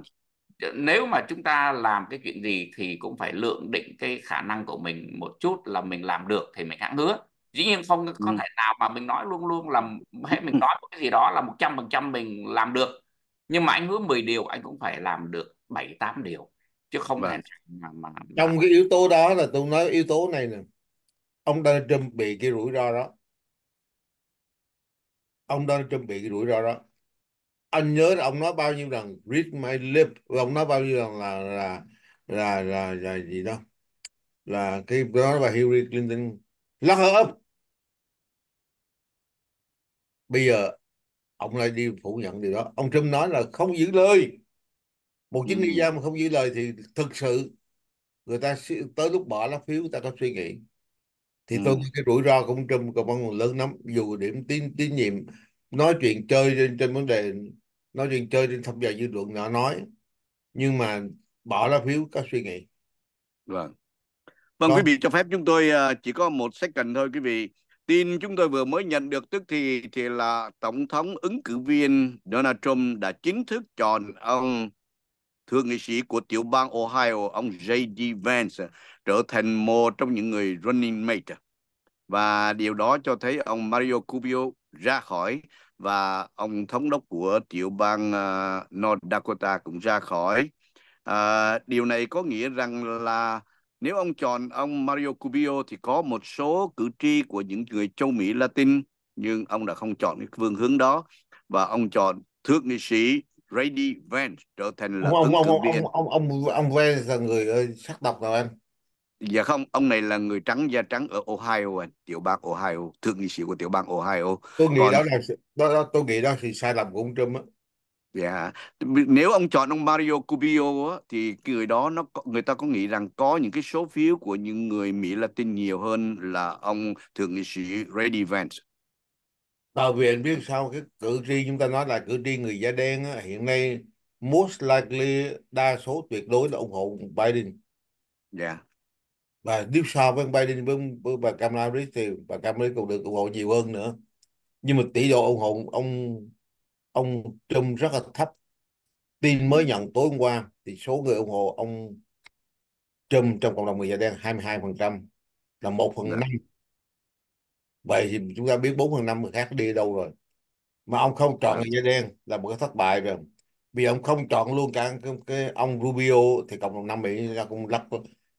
Speaker 3: ừ. nếu mà chúng ta làm cái chuyện gì thì cũng phải lượng định cái khả năng của mình một chút là mình làm được thì mình hãng hứa dĩ nhiên không có ừ. thể nào mà mình nói luôn luôn là hết mình nói cái gì đó là một trăm phần trăm mình làm được nhưng mà anh hứa 10 điều anh cũng phải làm được bảy tám điều chứ không vâng. thể mà, mà, mà trong
Speaker 1: cái yếu tố đó là tôi nói yếu tố này nè ông Donald Trump bị cái rủi ro đó ông Donald Trump bị cái rủi ro đó anh nhớ là ông nói bao nhiêu lần read my lip ông nói bao nhiêu lần là là là là, là gì đó là cái đó bà Hillary Clinton lắc her up bây giờ ông lại đi phủ nhận điều đó ông Trump nói là không giữ lời một chính lý do mà không giữ lời thì thực sự người ta tới lúc bỏ lá phiếu người ta có suy nghĩ thì ừ. tôi thấy cái rủi ro của ông Trump còn vẫn còn lớn lắm dù điểm tín tín nhiệm nói chuyện chơi trên, trên vấn đề nói chuyện chơi trên thăm dò dư luận nó nói nhưng mà bỏ lá phiếu có suy nghĩ vâng
Speaker 2: vâng quý vâng. vị cho phép chúng tôi à, chỉ có một second thôi quý vị tin chúng tôi vừa mới nhận được tức thì thì là tổng thống ứng cử viên Donald Trump đã chính thức chọn ông thượng nghị sĩ của tiểu bang Ohio, ông J.D. Vance trở thành một trong những người running mate. Và điều đó cho thấy ông Mario Rubio ra khỏi và ông thống đốc của tiểu bang uh, North Dakota cũng ra khỏi. Uh, điều này có nghĩa rằng là nếu ông chọn ông Mario Rubio thì có một số cử tri của những người châu Mỹ Latin nhưng ông đã không chọn cái phương hướng đó và ông chọn thượng nghị sĩ Randy Vance trở thành là ông ứng ông, ông, cử
Speaker 1: ông ông ông ông Vance là người ờ, sắc tộc nào anh
Speaker 2: dạ không ông này là người trắng da trắng ở Ohio anh tiểu bang Ohio
Speaker 1: thượng nghị sĩ của tiểu bang Ohio tôi nghĩ Còn... đó là đó, tôi nghĩ đó thì sai lầm của ông Trump á
Speaker 2: Dạ, yeah. nếu ông chọn ông Mario Cubio á, thì người đó nó người ta có nghĩ rằng có những cái số phiếu của những người Mỹ Latin nhiều hơn là ông thượng nghị sĩ Ray Vance
Speaker 1: tại vì anh biết sao cái cử tri chúng ta nói là cử tri người da đen á, hiện nay most likely đa số tuyệt đối là ủng hộ Biden. Dạ. Yeah. Và tiếp sau với Biden với, với bà Kamala Harris thì bà Kamala Harris còn được ủng hộ nhiều hơn nữa. Nhưng mà tỷ lệ ủng hộ ông ông Trump rất là thấp. Tin mới nhận tối hôm qua thì số người ủng hộ ông Trump trong cộng đồng người da đen 22% là 1 phần yeah. Dạ vậy thì chúng ta biết bốn phần năm người khác đi đâu rồi mà ông không chọn dạ. người da đen là một cái thất bại rồi vì ông không chọn luôn cả cái, cái ông Rubio thì cộng đồng Nam Mỹ ra cũng lắp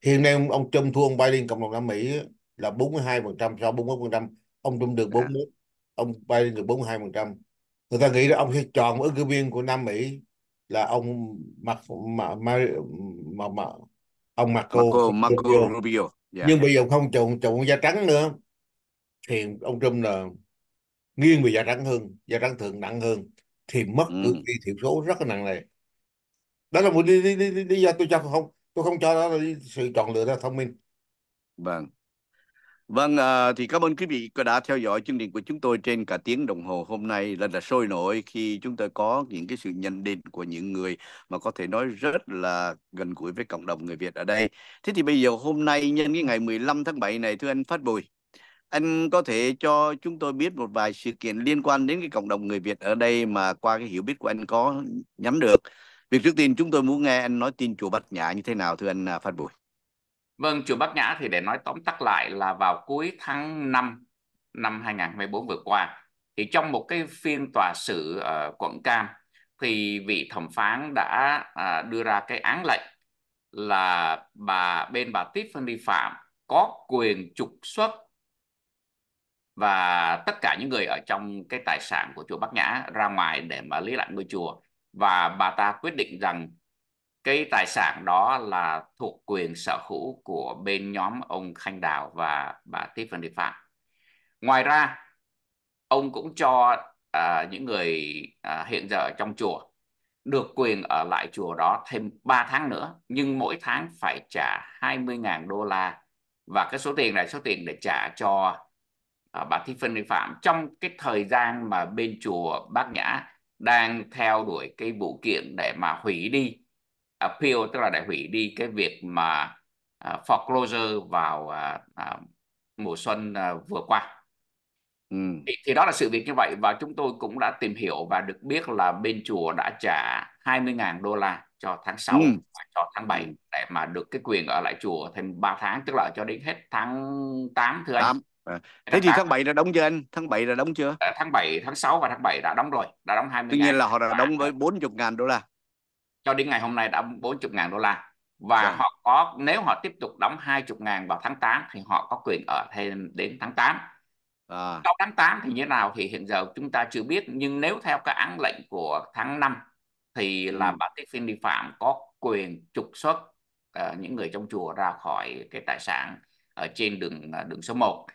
Speaker 1: hiện nay ông Trump thua ông Biden cộng đồng Nam Mỹ là 42% sau 41% ông Trump được 41 dạ. ông Biden được 42% người ta nghĩ là ông sẽ chọn ứng cử viên của Nam Mỹ là ông mặc mà mà mà, mà ông Marco Marco, Marco Rubio, Rubio. Yeah. Dạ. nhưng bây giờ không chọn chọn da trắng nữa thì ông Trump là nghiêng về da trắng hơn da trắng thường nặng hơn thì mất ừ. cử tri thiểu số rất là nặng này. đó là một lý, lý, lý, lý do tôi cho không tôi không cho đó là sự chọn lựa ra thông minh
Speaker 2: vâng Vâng, à, thì cảm ơn quý vị đã theo dõi chương trình của chúng tôi trên cả tiếng đồng hồ hôm nay là là sôi nổi khi chúng tôi có những cái sự nhận định của những người mà có thể nói rất là gần gũi với cộng đồng người Việt ở đây. Thế thì bây giờ hôm nay nhân cái ngày 15 tháng 7 này thưa anh Phát Bùi, anh có thể cho chúng tôi biết một vài sự kiện liên quan đến cái cộng đồng người Việt ở đây mà qua cái hiểu biết của anh có nhắm được. Việc trước tiên chúng tôi muốn nghe anh nói tin chùa Bát Nhã như thế nào thưa anh à, Phan Bùi.
Speaker 3: Vâng, chùa Bát Nhã thì để nói tóm tắt lại là vào cuối tháng 5 năm 2024 vừa qua thì trong một cái phiên tòa xử ở ờ, quận Cam thì vị thẩm phán đã à, đưa ra cái án lệnh là bà bên bà Tiffany Phạm có quyền trục xuất và tất cả những người ở trong cái tài sản của chùa Bắc Nhã ra ngoài để mà lấy lại ngôi chùa và bà ta quyết định rằng cái tài sản đó là thuộc quyền sở hữu của bên nhóm ông Khanh Đào và bà Tiffany Phạm. Ngoài ra, ông cũng cho à, những người à, hiện giờ ở trong chùa được quyền ở lại chùa đó thêm 3 tháng nữa nhưng mỗi tháng phải trả 20.000 đô la và cái số tiền này số tiền để trả cho à, bà Thích Phân Thị Phạm trong cái thời gian mà bên chùa Bác Nhã đang theo đuổi cái vụ kiện để mà hủy đi appeal tức là để hủy đi cái việc mà uh, foreclosure vào uh, uh, mùa xuân uh, vừa qua ừ. thì, thì đó là sự việc như vậy và chúng tôi cũng đã tìm hiểu và được biết là bên chùa đã trả 20.000 đô la cho tháng 6 ừ. và cho tháng 7 ừ. để mà được cái quyền ở lại chùa thêm 3 tháng tức là cho đến hết tháng 8 thưa 8. anh À, thế thì tháng 7 đã đóng chưa anh? Tháng 7 đã đóng chưa? Ờ, tháng 7, tháng 6 và tháng 7 đã đóng rồi, đã đóng 20 Tuy nhiên là họ đã đóng với 40 ngàn đô la. Cho đến ngày hôm nay đã 40 ngàn đô la. Và dạ. họ có nếu họ tiếp tục đóng 20 ngàn vào tháng 8 thì họ có quyền ở thêm đến tháng 8. À. Sau tháng 8 thì như thế nào thì hiện giờ chúng ta chưa biết nhưng nếu theo cái án lệnh của tháng 5 thì là ừ. bà Tiffin vi phạm có quyền trục xuất uh, những người trong chùa ra khỏi cái tài sản ở trên đường ờ, đường số 1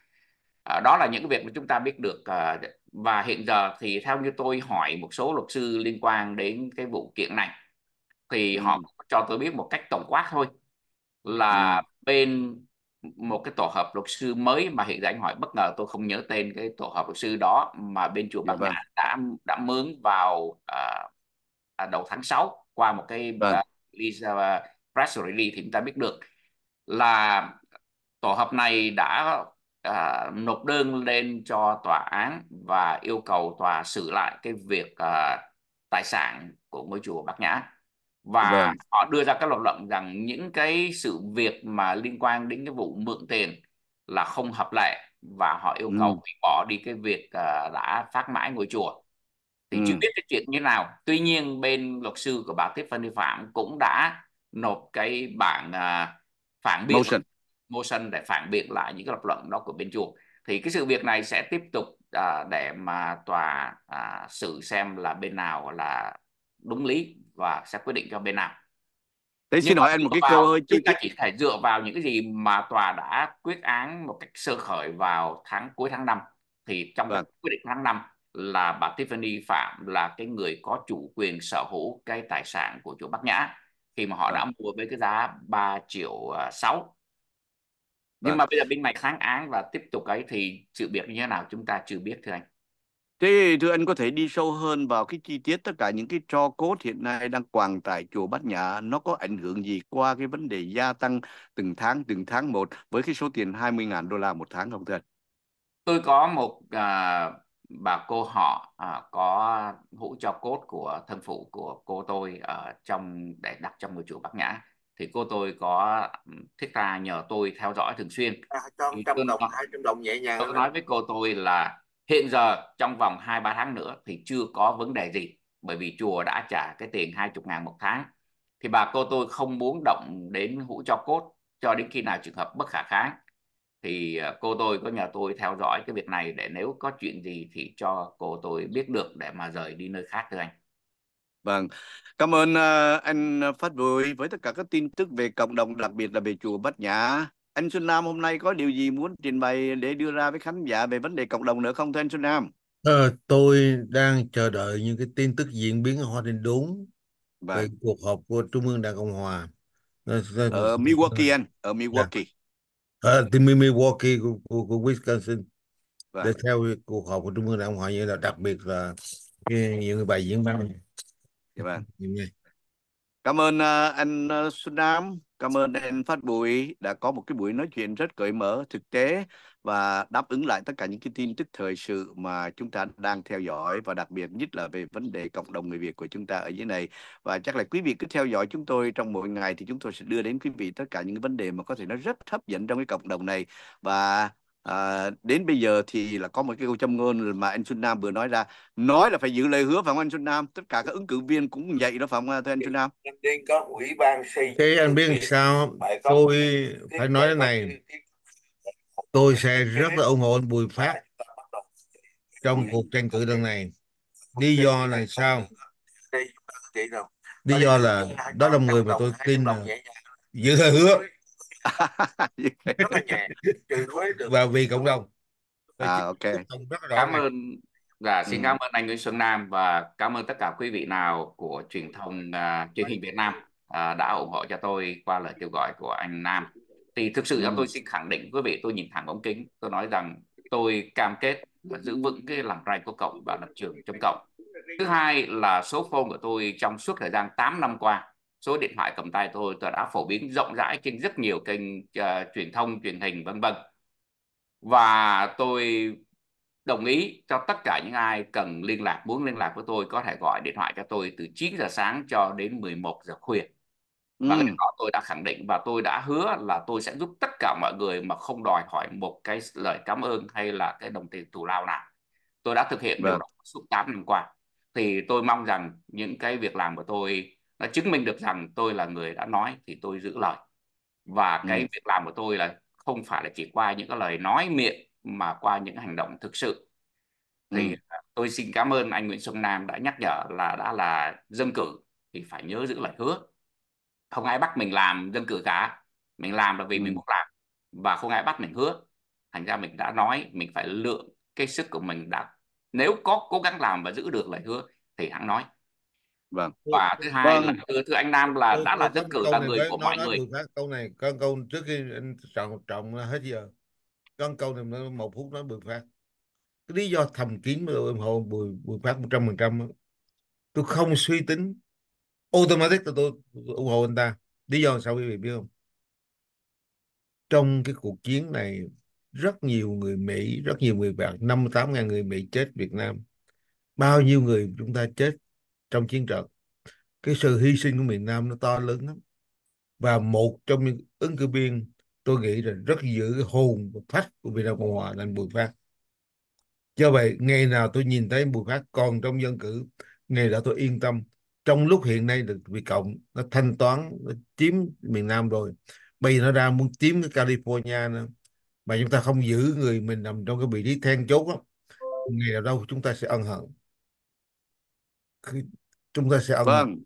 Speaker 3: Ờ, đó là những cái việc mà chúng ta biết được ờ, và hiện giờ thì theo như tôi hỏi một số luật sư liên quan đến cái vụ kiện này thì ừ. họ cho tôi biết một cách tổng quát thôi là ừ. bên một cái tổ hợp luật sư mới mà hiện giờ anh hỏi bất ngờ tôi không nhớ tên cái tổ hợp luật sư đó mà bên chùa dạ Bạc vâng. đã đã mướn vào ờ, à, đầu tháng 6 qua một cái vâng. uh, Lisa press release thì chúng ta biết được là tổ hợp này đã à, nộp đơn lên cho tòa án và yêu cầu tòa xử lại cái việc à, tài sản của ngôi chùa Bát Nhã và vâng. họ đưa ra các lập luận rằng những cái sự việc mà liên quan đến cái vụ mượn tiền là không hợp lệ và họ yêu cầu ừ. hủy ừ. bỏ đi cái việc à, đã phát mãi ngôi chùa thì ừ. chưa biết cái chuyện như nào tuy nhiên bên luật sư của bà Phan Tiffany Phạm cũng đã nộp cái bản à, phản biện Motion motion để phản biện lại những cái lập luận đó của bên chùa thì cái sự việc này sẽ tiếp tục à, để mà tòa à, xử xem là bên nào là đúng lý và sẽ quyết định cho bên nào Thế xin hỏi anh một cái câu hơi chúng ta chỉ phải dựa vào những cái gì mà tòa đã quyết án một cách sơ khởi vào tháng cuối tháng 5 thì trong vâng. quyết định tháng 5 là bà Tiffany Phạm là cái người có chủ quyền sở hữu cái tài sản của chùa Bắc Nhã khi mà họ vâng. đã mua với cái giá 3 triệu 6 à, nhưng vâng. mà bây giờ bên này kháng án và tiếp tục ấy thì sự việc như thế nào chúng ta chưa biết thưa anh
Speaker 2: thế thưa anh có thể đi sâu hơn vào cái chi tiết tất cả những cái cho cốt hiện nay đang quàng tại chùa Bát Nhã nó có ảnh hưởng gì qua cái vấn đề gia tăng
Speaker 3: từng tháng từng tháng một với cái số tiền 20.000 đô la một tháng không thưa anh tôi có một à, bà cô họ à, có hũ cho cốt của thân phụ của cô tôi ở trong để đặt trong ngôi chùa Bát Nhã thì cô tôi có thiết ta nhờ tôi theo dõi thường xuyên à, cho trăm đồng hai trăm đồng nhẹ nhàng tôi nói với cô tôi là hiện giờ trong vòng hai ba tháng nữa thì chưa có vấn đề gì bởi vì chùa đã trả cái tiền hai chục ngàn một tháng thì bà cô tôi không muốn động đến hũ cho cốt cho đến khi nào trường hợp bất khả kháng thì ờ, cô tôi có nhờ tôi theo dõi cái việc này để nếu có chuyện gì thì cho cô tôi biết được để mà rời đi nơi khác thưa anh
Speaker 2: Vâng, cảm ơn uh, anh Phát Vui với tất cả các tin tức về cộng đồng, đặc biệt là về chùa Bát Nhã. Anh Xuân Nam hôm nay có điều gì muốn trình bày để đưa ra với khán giả về vấn đề cộng đồng nữa không thưa anh Xuân Nam?
Speaker 1: À, tôi đang chờ đợi những cái tin tức diễn biến ở Hoa Đình đúng vâng. về cuộc họp của Trung ương Đảng Cộng Hòa. Ờ, ở, Milwaukee anh, ở dạ. Milwaukee. Ở yeah. à, Milwaukee của, của, của Wisconsin. Vâng. Để theo cuộc họp của Trung ương Đảng Cộng Hòa như là đặc biệt là những bài diễn văn dạ vâng
Speaker 2: cảm ơn à, anh à, Xuân Nam cảm ơn anh Phát Bùi đã có một cái buổi nói chuyện rất cởi mở thực tế và đáp ứng lại tất cả những cái tin tức thời sự mà chúng ta đang theo dõi và đặc biệt nhất là về vấn đề cộng đồng người Việt của chúng ta ở dưới này và chắc là quý vị cứ theo dõi chúng tôi trong mỗi ngày thì chúng tôi sẽ đưa đến quý vị tất cả những vấn đề mà có thể nó rất hấp dẫn trong cái cộng đồng này và à, đến bây giờ thì là có một cái câu châm ngôn mà anh Xuân Nam vừa nói ra nói là phải giữ lời hứa phải không anh Xuân Nam tất cả các ứng cử viên cũng vậy đó phải không thưa anh Xuân Nam nên có ủy ban xây
Speaker 1: thế anh biết làm sao phải tôi phải nói thế này tôi sẽ rất là ủng hộ anh Bùi Phát trong cuộc tranh cử lần này lý do là sao lý do là đó là người mà tôi tin là giữ lời hứa và vì cộng đồng à, ok
Speaker 3: cảm ơn dạ xin ừ. cảm ơn anh Nguyễn Xuân Nam và cảm ơn tất cả quý vị nào của truyền thông uh, truyền hình Việt Nam uh, đã ủng hộ cho tôi qua lời kêu gọi của anh Nam thì thực sự là ừ. tôi xin khẳng định quý vị tôi nhìn thẳng ống kính tôi nói rằng tôi cam kết và giữ vững cái làm ranh của cộng và lập trường trong cộng thứ hai là số phone của tôi trong suốt thời gian 8 năm qua số điện thoại cầm tay tôi tôi đã phổ biến rộng rãi trên rất nhiều kênh uh, truyền thông truyền hình vân vân và tôi đồng ý cho tất cả những ai cần liên lạc muốn liên lạc với tôi có thể gọi điện thoại cho tôi từ 9 giờ sáng cho đến 11 giờ khuya và ừ. cái đó tôi đã khẳng định và tôi đã hứa là tôi sẽ giúp tất cả mọi người mà không đòi hỏi một cái lời cảm ơn hay là cái đồng tiền thù lao nào tôi đã thực hiện vâng. điều đó suốt 8 năm qua thì tôi mong rằng những cái việc làm của tôi nó chứng minh được rằng tôi là người đã nói thì tôi giữ lời và ừ. cái việc làm của tôi là không phải là chỉ qua những cái lời nói miệng mà qua những hành động thực sự thì ừ. À, tôi xin cảm ơn anh Nguyễn Xuân Nam đã nhắc nhở là đã là dân cử thì phải nhớ giữ lời hứa không ai bắt mình làm dân cử cả mình làm là vì mình ừ. muốn làm và không ai bắt mình hứa thành ra mình đã nói mình phải lượng cái sức của mình đã nếu có cố gắng làm và giữ được lời hứa thì hãng nói vâng và thứ hai vâng. là thưa, anh Nam là đã là dân cử là người của mọi người
Speaker 1: câu này con câu trước khi anh trọng trọng là hết giờ con câu này một phút nói bùi phát cái lý do thầm kín mới ủng hộ bùi bùi phát một trăm phần trăm tôi không suy tính automatic tôi, tôi, ủng hộ anh ta lý do sao quý vị biết không trong cái cuộc chiến này rất nhiều người Mỹ, rất nhiều người Việt, 58.000 người Mỹ chết Việt Nam. Bao nhiêu người chúng ta chết trong chiến trận cái sự hy sinh của miền Nam nó to lớn lắm và một trong những ứng cử viên tôi nghĩ là rất giữ cái hồn và phách của Việt Nam Cộng Hòa là Bùi Phát do vậy ngày nào tôi nhìn thấy Bùi Phát còn trong dân cử ngày đó tôi yên tâm trong lúc hiện nay được bị Cộng nó thanh toán nó chiếm miền Nam rồi bây giờ nó ra muốn chiếm cái California nữa mà chúng ta không giữ người mình nằm trong cái vị trí then chốt đó, ngày nào đâu chúng ta sẽ ân hận chúng ta sẽ ông vâng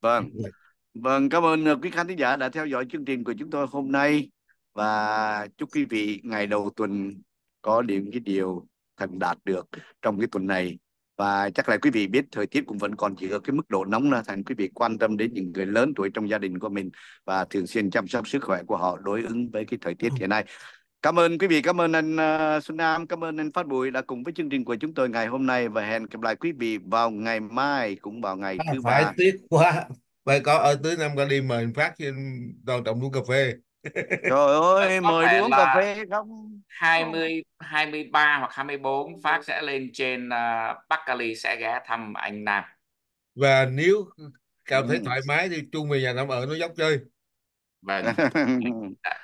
Speaker 2: vâng dạ. vâng cảm ơn ờ, quý khán thính giả đã theo dõi chương trình của chúng tôi hôm nay và chúc quý vị ngày đầu tuần có những cái điều thần đạt được trong cái tuần này và chắc là quý vị biết thời tiết cũng vẫn còn chỉ ở cái mức độ nóng là thành quý vị quan tâm đến những người lớn tuổi trong gia đình của mình và thường xuyên chăm sóc sức khỏe của họ đối ứng với cái thời tiết vâng. hiện nay Cảm ơn quý vị, cảm ơn anh ờ, Xuân Nam, cảm ơn anh Phát Bùi đã cùng với chương trình của chúng tôi ngày hôm nay và hẹn gặp lại quý vị vào ngày mai cũng vào ngày à, thứ phải ba.
Speaker 1: tiếc quá. Vậy có ở tứ năm có đi mời anh Phát trên đoàn trọng uống cà phê. Trời ơi, mời đi uống cà phê
Speaker 3: không? 20 23 hoặc 24 Phát sẽ lên trên uh, Bắc Cali sẽ ghé thăm anh Nam.
Speaker 1: Và nếu cảm thấy ừ. thoải mái thì chung về nhà nằm ở nó dốc chơi. Vâng. Dạ.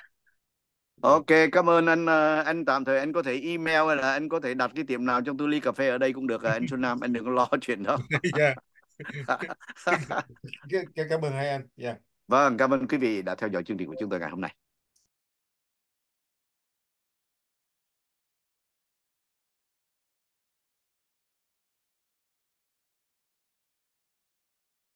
Speaker 2: Ok, cảm ơn anh. Ờ, anh tạm thời anh có thể email hay là anh có thể đặt cái tiệm nào trong tư ly cà phê ở đây cũng được. Ờ, anh Xuân Nam, anh đừng lo chuyện đó. yeah. Dạ.
Speaker 1: cảm ơn hai anh. Yeah. Dạ. Vâng, cảm ơn quý vị đã theo dõi chương trình của chúng tôi ngày hôm nay.